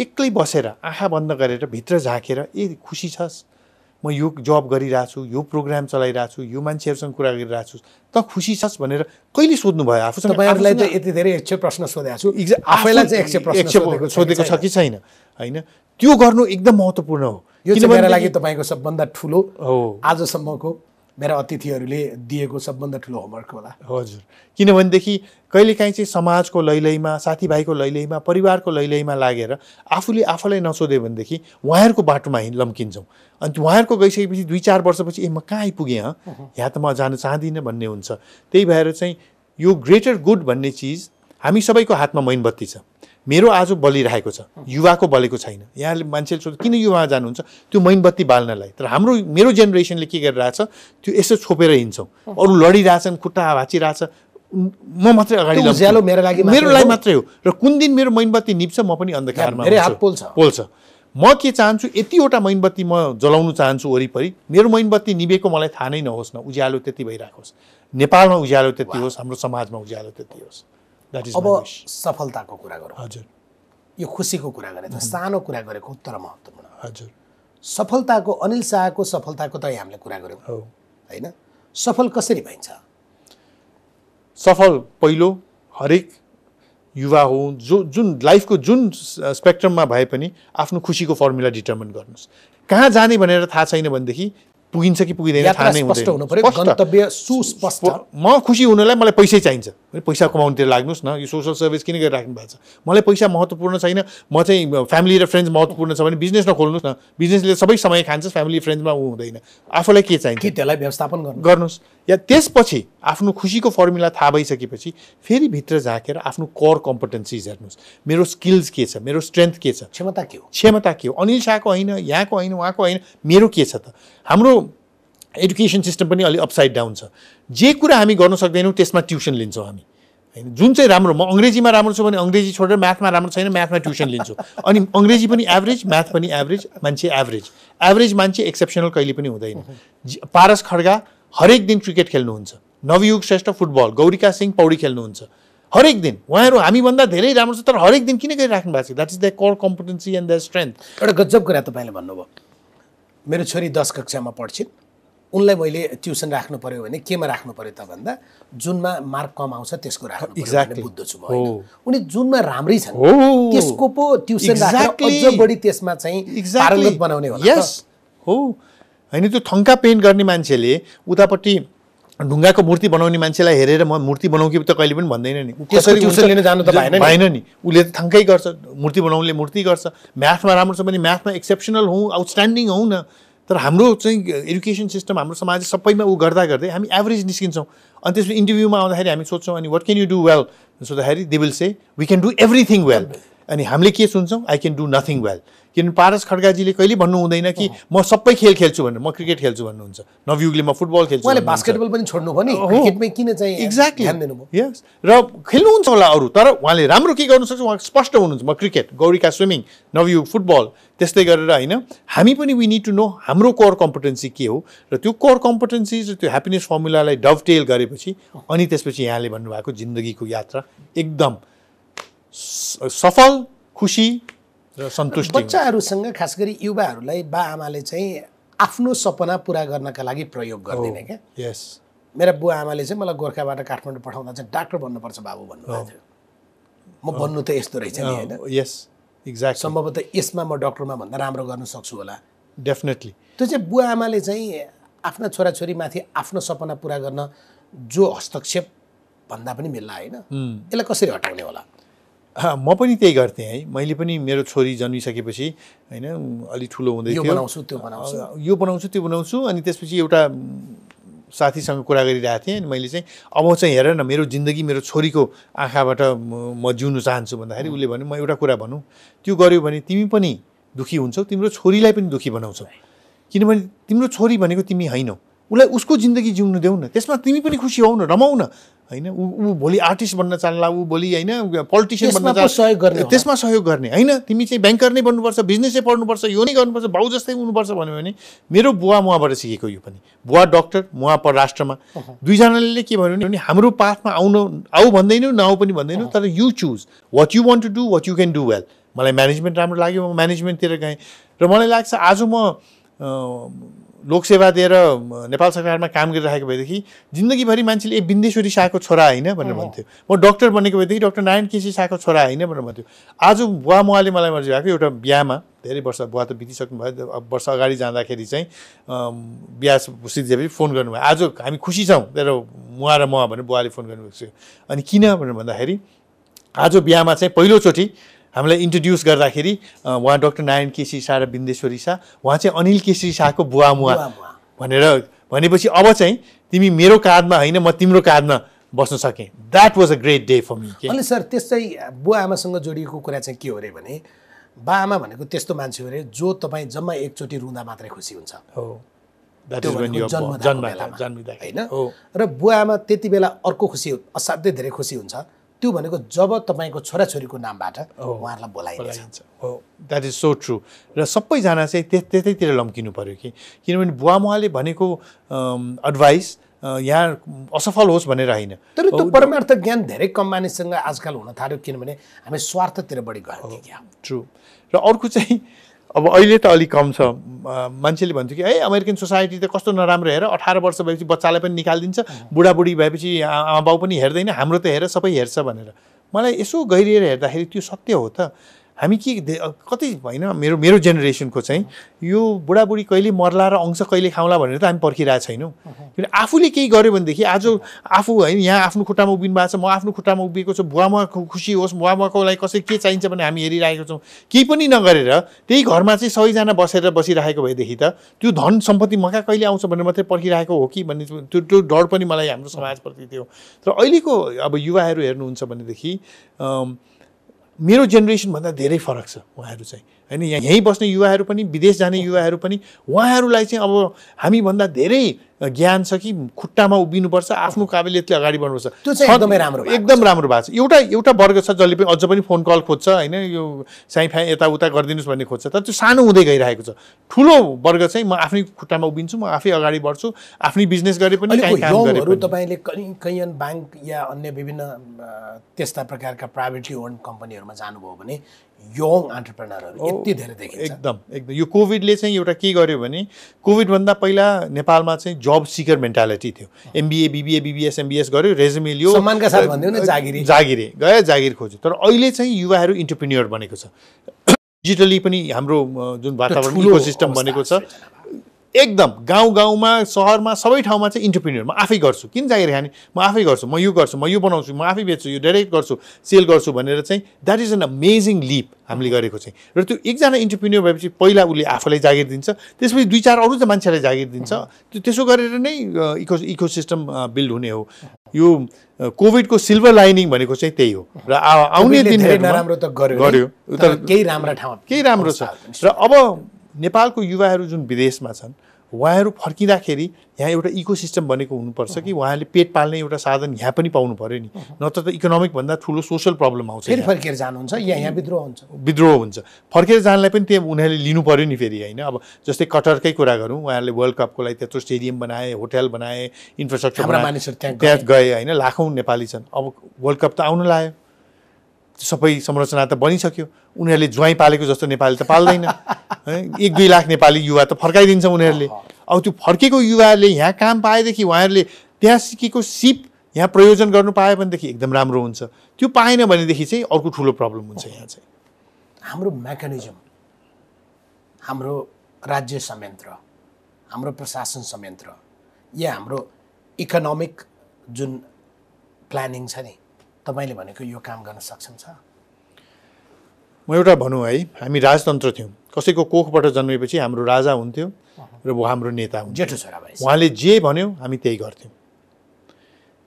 S2: एक्लै बसेर आँखा बन्द गरेर भित्र झाँकेर ए खुसी छस् म यो जब गरिरहेको छु यो प्रोग्राम चलाइरहेको छु यो मान्छेहरूसँग कुरा गरिरहेको छु त खुसी छस् भनेर कहिले सोध्नु भयो आफूसँग तपाईँहरूलाई त यति धेरै एकछेप
S1: प्रश्न सोधेको
S2: छु आफैलाई चाहिँ एकछेप प्रश्न सोधेको छ कि छैन होइन त्यो गर्नु एकदम महत्त्वपूर्ण हो यो चाहिँ लागि
S1: तपाईँको सबभन्दा ठुलो हो आजसम्मको मेरा अतिथिहरूले
S2: दिएको सबभन्दा ठुलो होमवर्क होला हजुर किनभनेदेखि कहिलेकाहीँ चाहिँ समाजको लैलैमा साथीभाइको लैलैमा परिवारको लैलैमा लागेर आफूले आफूलाई नसोध्यो भनेदेखि उहाँहरूको बाटोमा हिँड लम्किन्छौँ अनि उहाँहरूको गइसकेपछि दुई चार वर्षपछि ए म कहाँ आइपुगेँ यहाँ त म जान चाहदिनँ भन्ने हुन्छ त्यही भएर चाहिँ यो ग्रेटर गुड भन्ने चिज हामी सबैको हातमा मैनबत्ती छ मेरो आज बलिरहेको छ युवाको बलेको छैन यहाँले मान्छेले सोध्छ किन युवा जानुहुन्छ त्यो मैनबत्ती बाल्नलाई तर हाम्रो मेरो जेनेरेसनले के गरिरहेछ त्यो यसो छोपेर हिँड्छौँ अरू लडिरहेछन् खुट्टा भाँचिरहेछ म मात्रै अगाडि उज्यालो मेरो लागि मेरो लागि मात्रै हो र कुन दिन मेरो मैनबत्ती निप्छ म पनि अन्धकारमा पोल्छ पोल्छ म के चाहन्छु यतिवटा मैनबत्ती म जलाउनु चाहन्छु वरिपरि मेरो मैनबत्ती निभेको मलाई थाहा नै नहोस् न उज्यालो त्यति भइरहेको होस् नेपालमा उज्यालो त्यति होस् हाम्रो समाजमा उज्यालो त्यति होस् अब
S1: सफलताको कुरा गरौँ हजुर यो खुसीको कुरा गरेँ त सानो कुरा गरेको तर महत्त्वपूर्ण हजुर सफलताको अनिल शाहको सफलताको त हामीले कुरा गऱ्यौँ होइन
S2: सफल कसरी भइन्छ सफल पहिलो हरेक युवा हो जो जुन लाइफको जुन स्पेक्ट्रममा भए पनि आफ्नो खुसीको फर्मुला डिटर्मिन गर्नुहोस् कहाँ जाने भनेर थाहा छैन भनेदेखि पुगिन्छ कि पुगिँदैन थाहा नै हुँदैन म खुसी हुनलाई मलाई पैसै चाहिन्छ पैसा कमाउनुतिर लाग्नुहोस् न यो सोसल सर्भिस किन गरिराख्नु भएको छ मलाई पैसा महत्त्वपूर्ण छैन म चाहिँ फ्यामिली र फ्रेन्ड्स महत्त्वपूर्ण छ भने बिजनेस नखोल्नुहोस् न बिजनेसले सबै समय खान्छ फ्यामिली फ्रेन्ड्समा ऊ हुँदैन आफूलाई के चाहिन्छ त्यसलाई व्यवस्थापन गर्नुहोस् या त्यसपछि आफ्नो खुसीको फर्मुला थाहा भइसकेपछि फेरि भित्र झाँकेर आफ्नो कर कम्पिटेन्सिज हेर्नुहोस् मेरो स्किल्स के छ मेरो स्ट्रेन्थ के छ क्षमता के हो क्षमता के हो अनिल शाहको होइन यहाँको होइन उहाँको होइन मेरो के छ त हाम्रो एडुकेसन सिस्टम पनि अलिक अपसाइड डाउन छ जे कुरा हामी गर्न सक्दैनौँ त्यसमा ट्युसन लिन्छौँ हामी होइन जुन चाहिँ राम्रो म अङ्ग्रेजीमा राम्रो छु भने अङ्ग्रेजी छोडेर म्याथमा राम्रो छैन म्याथमा ट्युसन लिन्छु अनि अङ्ग्रेजी पनि एभरेज म्याथ पनि एभरेज मान्छे एभरेज एभरेज मान्छे एक्सेप्सनल कहिले पनि हुँदैन पारस खड्गा हरेक दिन क्रिकेट खेल्नुहुन्छ नवयुग श्रेष्ठ फुटबल गौरीका सिंह पौडी खेल्नुहुन्छ हरेक दिन उहाँहरू हामीभन्दा धेरै राम्रो छ तर हरेक दिन किन गरिराख्नु भएको छ that is the core competency and the strength एउटा गजब कुरा
S1: तपाईँले भन्नुभयो मेरो छोरी दस कक्षामा पढ्छिन् उनलाई मैले ट्युसन राख्नु पऱ्यो भने केमा राख्नु पऱ्यो त भन्दा जुनमा मार्क कम आउँछ त्यसको राख्नु एक्ज्याक्टली बुझ्दछु म उनी जुनमा राम्रै
S2: छन् त्यसको
S1: पो ट्युसन बढी त्यसमा चाहिँ बनाउने होला यस
S2: हो होइन त्यो थङ्का पेन्ट गर्ने मान्छेले उतापट्टि ढुङ्गाको मूर्ति बनाउने मान्छेलाई हेरेर म मूर्ति बनाउँ कि त कहिले पनि भन्दैन नि कसरी लिन जानु त भएन भएन नि उसले त थङ्कै गर्छ मूर्ति बनाउनेले मूर्ति गर्छ म्याथमा राम्रो छ भने म्याथमा एक्सेप्सनल हौँ आउटस्ट्यान्डिङ हौँ न तर हाम्रो चाहिँ एजुकेसन सिस्टम हाम्रो समाज सबैमा ऊ गर्दा गर्दै हामी एभरेज निस्किन्छौँ अनि त्यसपछि इन्टरभ्यूमा आउँदाखेरि हामी सोध्छौँ अनि what can you do well सोद्धाखेरि they will say we can do everything well अनि हामीले के सुन्छौँ I can do nothing well किनभने पारस खड्गाजीले कहिले भन्नु हुँदैन कि म सबै खेल खेल्छु भनेर म क्रिकेट खेल्छु भन्नुहुन्छ नभ्युगले म फुटबल खेल्छु उहाँले बास्केटबल
S1: पनि छोड्नु भने क्रिकेटमै किन चाहिँ एक्ज्याक्टली
S2: यस र खेल्नुहुन्छ होला अरू तर उहाँले राम्रो के गर्नु सक्छ उहाँ स्पष्ट हुनुहुन्छ म क्रिकेट गौरीका स्विमिङ नवयुग फुटबल त्यस्तै गरेर होइन हामी पनि वी निड टु नो हाम्रो कोर कम्पिटेन्सी के हो र त्यो कोर कम्पिटेन्सी र त्यो ह्याप्पिनेस फर्मुलालाई डभटेल गरेपछि अनि त्यसपछि यहाँले भन्नुभएको जिन्दगीको यात्रा एकदम सफल खुसी सन्तुष्ट बच्चाहरूसँग
S1: खास गरी युवाहरूलाई बा आमाले चाहिँ आफ्नो सपना पुरा गर्नका लागि प्रयोग गरिदिने oh,
S2: क्या यस
S1: मेरा बुवा आमाले चाहिँ मलाई गोर्खाबाट काठमाडौँ पठाउँदा चाहिँ डाक्टर बन्नुपर्छ बाबु भन्नुभएको oh। थियो म भन्नु oh। त यस्तो रहेछ नि होइन यस एक्ज्याक्ट सम्भवतः यसमा म डक्टरमा भन्दा राम्रो गर्न सक्छु होला डेफिनेटली त्यो चाहिँ बुवा आमाले चाहिँ आफ्ना छोराछोरीमाथि आफ्नो सपना पुरा गर्न जो हस्तक्षेप भन्दा पनि मिल्ला होइन hmm। यसलाई कसरी हटाउने होला
S2: म पनि त्यही गर्थेँ है मैले पनि मेरो छोरी जन्मिसकेपछि होइन अलिक ठुलो हुँदै थियो बनाउँछु त्यो बनाउँछु यो बनाउँछु त्यो बनाउँछु अनि त्यसपछि एउटा साथीसँग कुरा गरिरहेको थिएँ अनि मैले चाहिँ अब चाहिँ हेर न मेरो जिन्दगी मेरो छोरीको आँखाबाट म जिउनु चाहन्छु भन्दाखेरि उसले भन्यो म एउटा कुरा भनौँ त्यो गऱ्यो भने तिमी पनि दुःखी हुन्छौ तिम्रो छोरीलाई पनि दुःखी बनाउँछौ किनभने तिम्रो छोरी भनेको तिमी होइनौ उसलाई उसको जिन्दगी जिउनु देऊ न त्यसमा तिमी पनि खुसी हौ न रमाउ न होइन ऊ ऊ भोलि आर्टिस्ट बन्न चाहला ऊ भोलि होइन पोलिटिसियन बन्न चाहन्छ सहयोग गर्ने त्यसमा सहयोग गर्ने होइन तिमी चाहिँ ब्याङ्कर नै बन्नुपर्छ बिजनेसै पढ्नुपर्छ यो नै गर्नुपर्छ बाउ जस्तै हुनुपर्छ भन्यो भने मेरो बुवा मुवाबाट सिकेको यो पनि बुवा डक्टर मुवा राष्ट्रमा दुईजनाले के भन्यो भने हाम्रो पाथमा आउनु आऊ भन्दैनौ नआउ पनि भन्दैनौ तर you choose what you want to do what you can do well मलाई म्यानेजमेन्ट राम्रो लाग्यो म म्यानेजमेन्टतिर गएँ र मलाई लाग्छ आज म लोकसेवा दिएर नेपाल सरकारमा काम गरिराखेको भएदेखि जिन्दगीभरि मान्छेले ए बिन्देश्वरी शाहको छोरा होइन भनेर भन्थ्यो म डक्टर बनेको भएदेखि डक्टर नारायण केसी शाहको छोरा होइन भनेर भन्थ्यो आज बुवा मुवाले मलाई मर्जी भएको एउटा बिहामा धेरै वर्ष बुवा त बितिसक्नु भयो वर्ष अगाडि जाँदाखेरि चाहिँ बिहा सिद्धिदेवी फोन गर्नुभयो आज हामी खुसी छौँ तेरो मुवा र म भनेर बुवाले फोन गर्नुभएको थियो अनि किन भनेर भन्दाखेरि आज बिहामा चाहिँ पहिलोचोटि हामीलाई इन्ट्रोड्युस गर्दाखेरि उहाँ डक्टर नारायण केसी शाह र बिन्देश्वरी शाह उहाँ चाहिँ अनिल केसी शाहको बुवा मुवा भनेर भनेपछि अब चाहिँ तिमी मेरो काँधमा होइन म तिम्रो काँधमा बस्न सकेँ that was a great day for me अनि
S1: सर त्यस चाहिँ बुवा आमासँग जोडिएको कुरा चाहिँ के हो अरे भने बाआमा भनेको त्यस्तो मान्छे हो अरे जो तपाईँ जम्मा एकचोटि रुँदा मात्रै खुसी हुन्छ हो जन्म
S2: होइन
S1: र बुवा आमा त्यति बेला अर्को खुसी असाध्यै धेरै खुसी हुन्छ त्यो भनेको जब तपाईँको छोराछोरीको नामबाट उहाँहरूलाई बोलाइन्छ हो
S2: द्याट इज सो ट्रु र सबैजना चाहिँ त्यस त्यतैतिर लम्किनु पऱ्यो कि किनभने बुवा भनेको एडभाइस यहाँ असफल होस् भनेर होइन तर त्यो
S1: परमार्थ ज्ञान धेरै कम मानिससँग आजकल हुन थाल्यो
S2: किनभने हामी स्वार्थतिर बढी गयो ट्रु र अर्को चाहिँ अब अहिले त अलिक कम छ मान्छेले भन्थ्यो कि है अमेरिकन सोसाइटी त कस्तो नराम्रो हेर अठार वर्ष भएपछि बच्चालाई पनि निकालिदिन्छ बुढाबुढी भएपछि आमा बाउ पनि हेर्दैन हाम्रो त हेर सबै हेर्छ भनेर मलाई यसो गहिरिएर हेर्दाखेरि त्यो सत्य हो त हामी के कति होइन मेरो मेरो जेनेरेसनको चाहिँ यो बुढाबुढी कहिले मर्ला र अंश कहिले खाउँला भनेर त हामी पर्खिरहेको छैनौँ किन आफूले केही गऱ्यो भनेदेखि आज आफू होइन यहाँ आफ्नो खुट्टामा उभिनु भएको छ म आफ्नो खुट्टामा उभिएको छु बुवामा खुसी होस् बुवामाकोलाई कसरी के चाहिन्छ भने हामी हेरिरहेको छौँ केही पनि नगरेर त्यही घरमा चाहिँ सबैजना बसेर बसिरहेको भएदेखि त त्यो धन सम्पत्ति मका कहिले आउँछ भनेर मात्रै पर्खिरहेको हो कि भन्ने त्यो त्यो डर पनि मलाई हाम्रो समाजप्रति थियो तर अहिलेको अब युवाहरू हेर्नुहुन्छ भनेदेखि मेरो जेनेरेसनभन्दा धेरै फरक छ उहाँहरू चाहिँ होइन यहाँ यहीँ बस्ने युवाहरू पनि विदेश जाने युवाहरू पनि उहाँहरूलाई चाहिँ अब हामीभन्दा धेरै ज्ञान छ कि खुट्टामा उभिनुपर्छ आफ्नो काबिलियतले अगाडि बढ्नुपर्छ त्यो चाहिँ एकदमै राम्रो एकदम राम्रो भएको छ एउटा एउटा वर्ग छ जसले पनि अझ पनि फोन कल खोज्छ होइन यो साइफाइ यताउता गरिदिनुहोस् भन्ने खोज्छ तर त्यो सानो हुँदै गइरहेको छ ठुलो वर्ग चाहिँ म आफ्नै खुट्टामा उभिन्छु म आफै अगाडि बढ्छु आफ्नै बिजनेस गरे पनि
S1: तपाईँले कहीँ कैयन ब्याङ्क या अन्य विभिन्न त्यस्ता प्रकारका प्राइभेटली ओन्ड कम्पनीहरूमा जानुभयो भने यङ अन्टरप्रेनरहरू oh, यति धेरै देखिन्छ
S2: एकदम एकदम यो कोभिडले चाहिँ एउटा के गर्यो भने कोभिडभन्दा पहिला नेपालमा चाहिँ जब सिकर मेन्टालिटी थियो एमबिए बिबिए बिबिएस एमबिएस गर्यो रेजुमे लियो सम्मानका साथ जागिरी जागिरे गयो जागिर खोज्यो तर अहिले चाहिँ युवाहरू इन्टरप्रेन्योर बनेको छ डिजिटली पनि हाम्रो जुन वातावरण इको सिस्टम बनेको छ एकदम गाउँ गाउँमा सहरमा सबै ठाउँमा चाहिँ इन्टरप्रिन्यर म आफै गर्छु किन जागिर खाने म आफै गर्छु म यो गर्छु म यो बनाउँछु म आफै बेच्छु यो डाइरेक्ट गर्छु सेल गर्छु भनेर चाहिँ that is an amazing leap हामीले गरेको चाहिँ र त्यो एकजना इन्टरप्रिन्यर भएपछि पहिला उसले आफूलाई जागिर दिन्छ त्यसपछि दुई चार अरू चाहिँ मान्छेलाई जागिर दिन्छ त्यो त्यसो गरेर नै इको इको सिस्टम बिल्ड हुने हो यो कोभिडको सिल्भर लाइनिङ भनेको चाहिँ त्यही हो र आउने दिन राम्रो त गर्यो तर केही राम्रा ठाउँ केही राम्रो छ र अब नेपालको युवाहरू जुन विदेशमा छन् उहाँहरू फर्किँदाखेरि यहाँ एउटा इको सिस्टम बनेको हुनुपर्छ कि उहाँले पेट पाल्ने एउटा साधन यहाँ पनि पाउनु पऱ्यो नि नत्र त इकोनोमिकभन्दा ठुलो सोसियल प्रब्लम आउँछ फेरि फर्केर जानुहुन्छ यहाँ यहाँ विद्रोह हुन्छ विद्रोह हुन्छ फर्केर जानलाई पनि त्यहाँ उनीहरूले लिनु पऱ्यो नि फेरि होइन अब जस्तै कटरकै कुरा गरौँ उहाँहरूले वर्ल्ड कपको लागि त्यत्रो स्टेडियम बनाए होटल बनाए इन्फ्रास्ट्रक्चर मानिसहरू त्यहाँ गए होइन लाखौँ नेपाली छन् अब वर्ल्ड कप त आउनु लाग्यो सबै संरचना त बनिसक्यो उनीहरूले ज्वाइँ पालेको जस्तो नेपाली त पाल्दैन है एक दुई लाख नेपाली युवा त फर्काइदिन्छ उनीहरूले अब त्यो फर्केको युवाहरूले यहाँ काम पाएदेखि उहाँहरूले त्यहाँ सिकेको सिप यहाँ प्रयोजन गर्नु पायो भनेदेखि एकदम राम्रो हुन्छ त्यो पाएन भनेदेखि चाहिँ अर्को ठुलो प्रब्लम हुन्छ यहाँ चाहिँ
S1: हाम्रो मेकानिजम हाम्रो राज्य संयन्त्र हाम्रो प्रशासन संयन्त्र या हाम्रो इकोनोमिक जुन प्लानिङ छ नि तपाईँले भनेको यो काम गर्न सक्षम छ
S2: म एउटा भनौँ है हामी राजतन्त्र थियौँ कसैको कोखबाट जन्मेपछि हाम्रो राजा हुन्थ्यो र हाम्रो नेता हुन्थ्यो जेठो छोरा भाइ उहाँले जे भन्यो हामी त्यही गर्थ्यौँ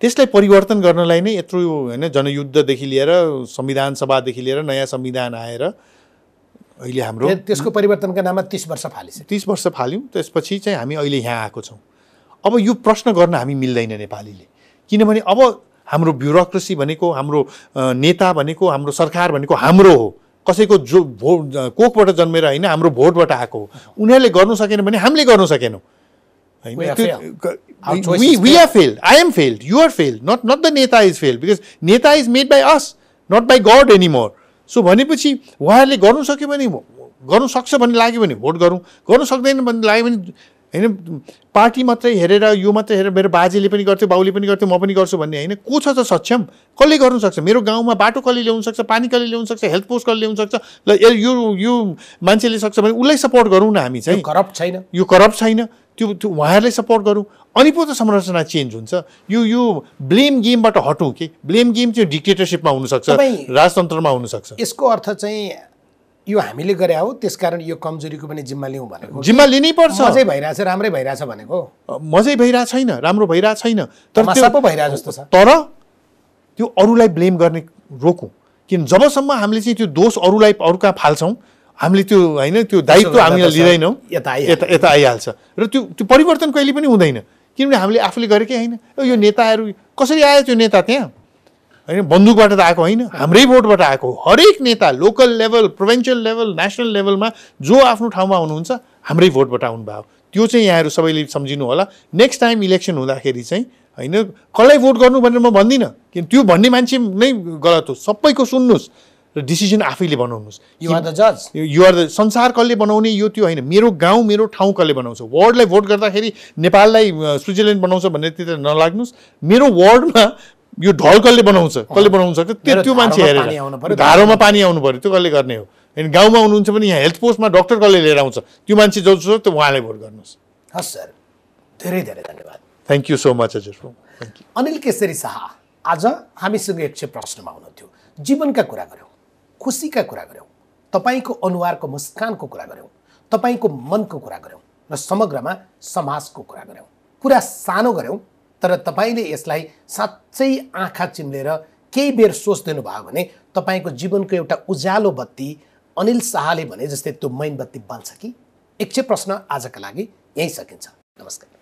S2: त्यसलाई परिवर्तन गर्नलाई नै यत्रो होइन जनयुद्धदेखि लिएर संविधान सभादेखि लिएर नयाँ संविधान आएर अहिले हाम्रो त्यसको परिवर्तनका नाममा तिस वर्ष फालिस तिस वर्ष फाल्यौँ त्यसपछि चाहिँ हामी अहिले यहाँ आएको छौँ अब यो प्रश्न गर्न हामी मिल्दैन नेपालीले किनभने अब हाम्रो ब्युरोक्रेसी भनेको हाम्रो नेता भनेको हाम्रो सरकार भनेको हाम्रो हो कसैको जो भोट कोखबाट जन्मेर होइन हाम्रो भोटबाट आएको हो उनीहरूले गर्नु सकेन भने हामीले गर्नु सकेनौँ होइन I am failed you're fail not not the नेता इज फेल बिकज नेता is made by us not by god anymore so भनेपछि उहाँहरूले गर्नु सक्यो भने गर्नु सक्छ भन्ने लाग्यो भने भोट गरौँ गर्नु सक्दैन भन्ने लाग्यो भने होइन पार्टी मात्रै हेरेर यो मात्रै हेरेर मेरो बाजेले पनि गर्थ्यो बाउले पनि गर्थ्यो म पनि गर्छु भन्ने होइन को छ त सक्षम कसले गर्नु सक्छ मेरो गाउँमा बाटो कसले ल्याउनु सक्छ पानी कसले ल्याउनु सक्छ हेल्थ पोस्ट कसले ल्याउनु सक्छ ल यो यो मान्छेले सक्छ भने उसलाई सपोर्ट गरौँ न हामी चाहिँ करप्ट छैन यो करप्ट छैन त्यो त्यो उहाँहरूलाई सपोर्ट गरौँ अनि पो त संरचना चेन्ज हुन्छ यो यो ब्लेम गेमबाट हटौँ कि ब्लेम गेम चाहिँ डिक्टेटरसिपमा हुनसक्छ राजतन्त्रमा हुनसक्छ
S1: यसको अर्थ चाहिँ यो हामीले गरे हो त्यसकारण यो कमजोरीको पनि जिम्मा लिउँ भनेको
S2: जिम्मा लिनै पर्छ अझै भइरहेछ राम्रै भइरहेछ भनेको मजै भइरहेको छैन राम्रो भइरहेको छैन तर त्यो पो भइरहेको जस्तो छ तर त्यो अरूलाई ब्लेम गर्ने रोकौँ किन जबसम्म हामीले चाहिँ त्यो दोष अरूलाई अरू कहाँ फाल्छौँ हामीले त्यो होइन त्यो दायित्व हामीले लिँदैनौँ यता यता यता आइहाल्छ र त्यो त्यो परिवर्तन कहिले पनि हुँदैन किनभने हामीले आफूले गरेकै होइन यो नेताहरू कसरी आयो त्यो नेता त्यहाँ होइन बन्दुकबाट त आएको होइन हाम्रै भोटबाट आएको हरेक नेता local level provincial level national लेभलमा जो आफ्नो ठाउँमा हुनुहुन्छ हाम्रै भोटबाट आउनुभयो त्यो चाहिँ यहाँहरू सबैले सम्झिनु होला नेक्स्ट टाइम इलेक्सन हुँदाखेरि चाहिँ होइन कसलाई भोट गर्नु भनेर म भन्दिनँ किन त्यो भन्ने मान्छे नै गलत हो सबैको सुन्नुहोस् र डिसिजन आफैले बनाउनुहोस् युआर द जज युआर द संसार कसले बनाउने यो त्यो होइन मेरो गाउँ मेरो ठाउँ कसले बनाउँछ वार्डलाई भोट गर्दाखेरि नेपाललाई स्विजरल्यान्ड बनाउँछ भन्ने त्यति नलाग्नुहोस् मेरो वार्डमा यो ढल कसले बनाउँछ कसले बनाउँछ त्यो त्यो मान्छे हेरेर धारोमा पानी आउनु पऱ्यो त्यो कसले गर्ने हो अनि गाउँमा आउनुहुन्छ भने यहाँ हेल्थ पोस्टमा डक्टर कसले लिएर आउँछ त्यो मान्छे जो छ त्यो उहाँलाई भोट गर्नुहोस् हस् सर धेरै धेरै धन्यवाद थ्याङ्क यू सो मच हजुर
S1: अनिल केसरी शाह आज हामीसँग एक एकछिन प्रश्नमा हुनुहुन्थ्यो जीवनका कुरा गऱ्यौँ खुसीका कुरा गऱ्यौँ तपाईँको अनुहारको मुस्कानको कुरा गऱ्यौँ तपाईँको मनको कुरा गऱ्यौँ र समग्रमा समाजको कुरा गऱ्यौँ कुरा सानो गऱ्यौँ तर तपाईँले यसलाई साँच्चै आँखा चिम्लेर केही बेर सोचिदिनु भयो भने तपाईँको जीवनको एउटा उज्यालो बत्ती अनिल शाहले भने जस्तै त्यो बत्ती बल्छ कि एकछिन प्रश्न आजका लागि यहीँ सकिन्छ नमस्कार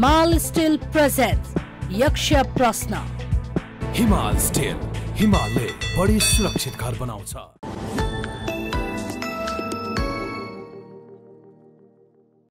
S1: हिमाल स्टील प्रेजेंट यक्ष प्रश्न हिमाल स्टील हिमालय बड़ी सुरक्षित घर बना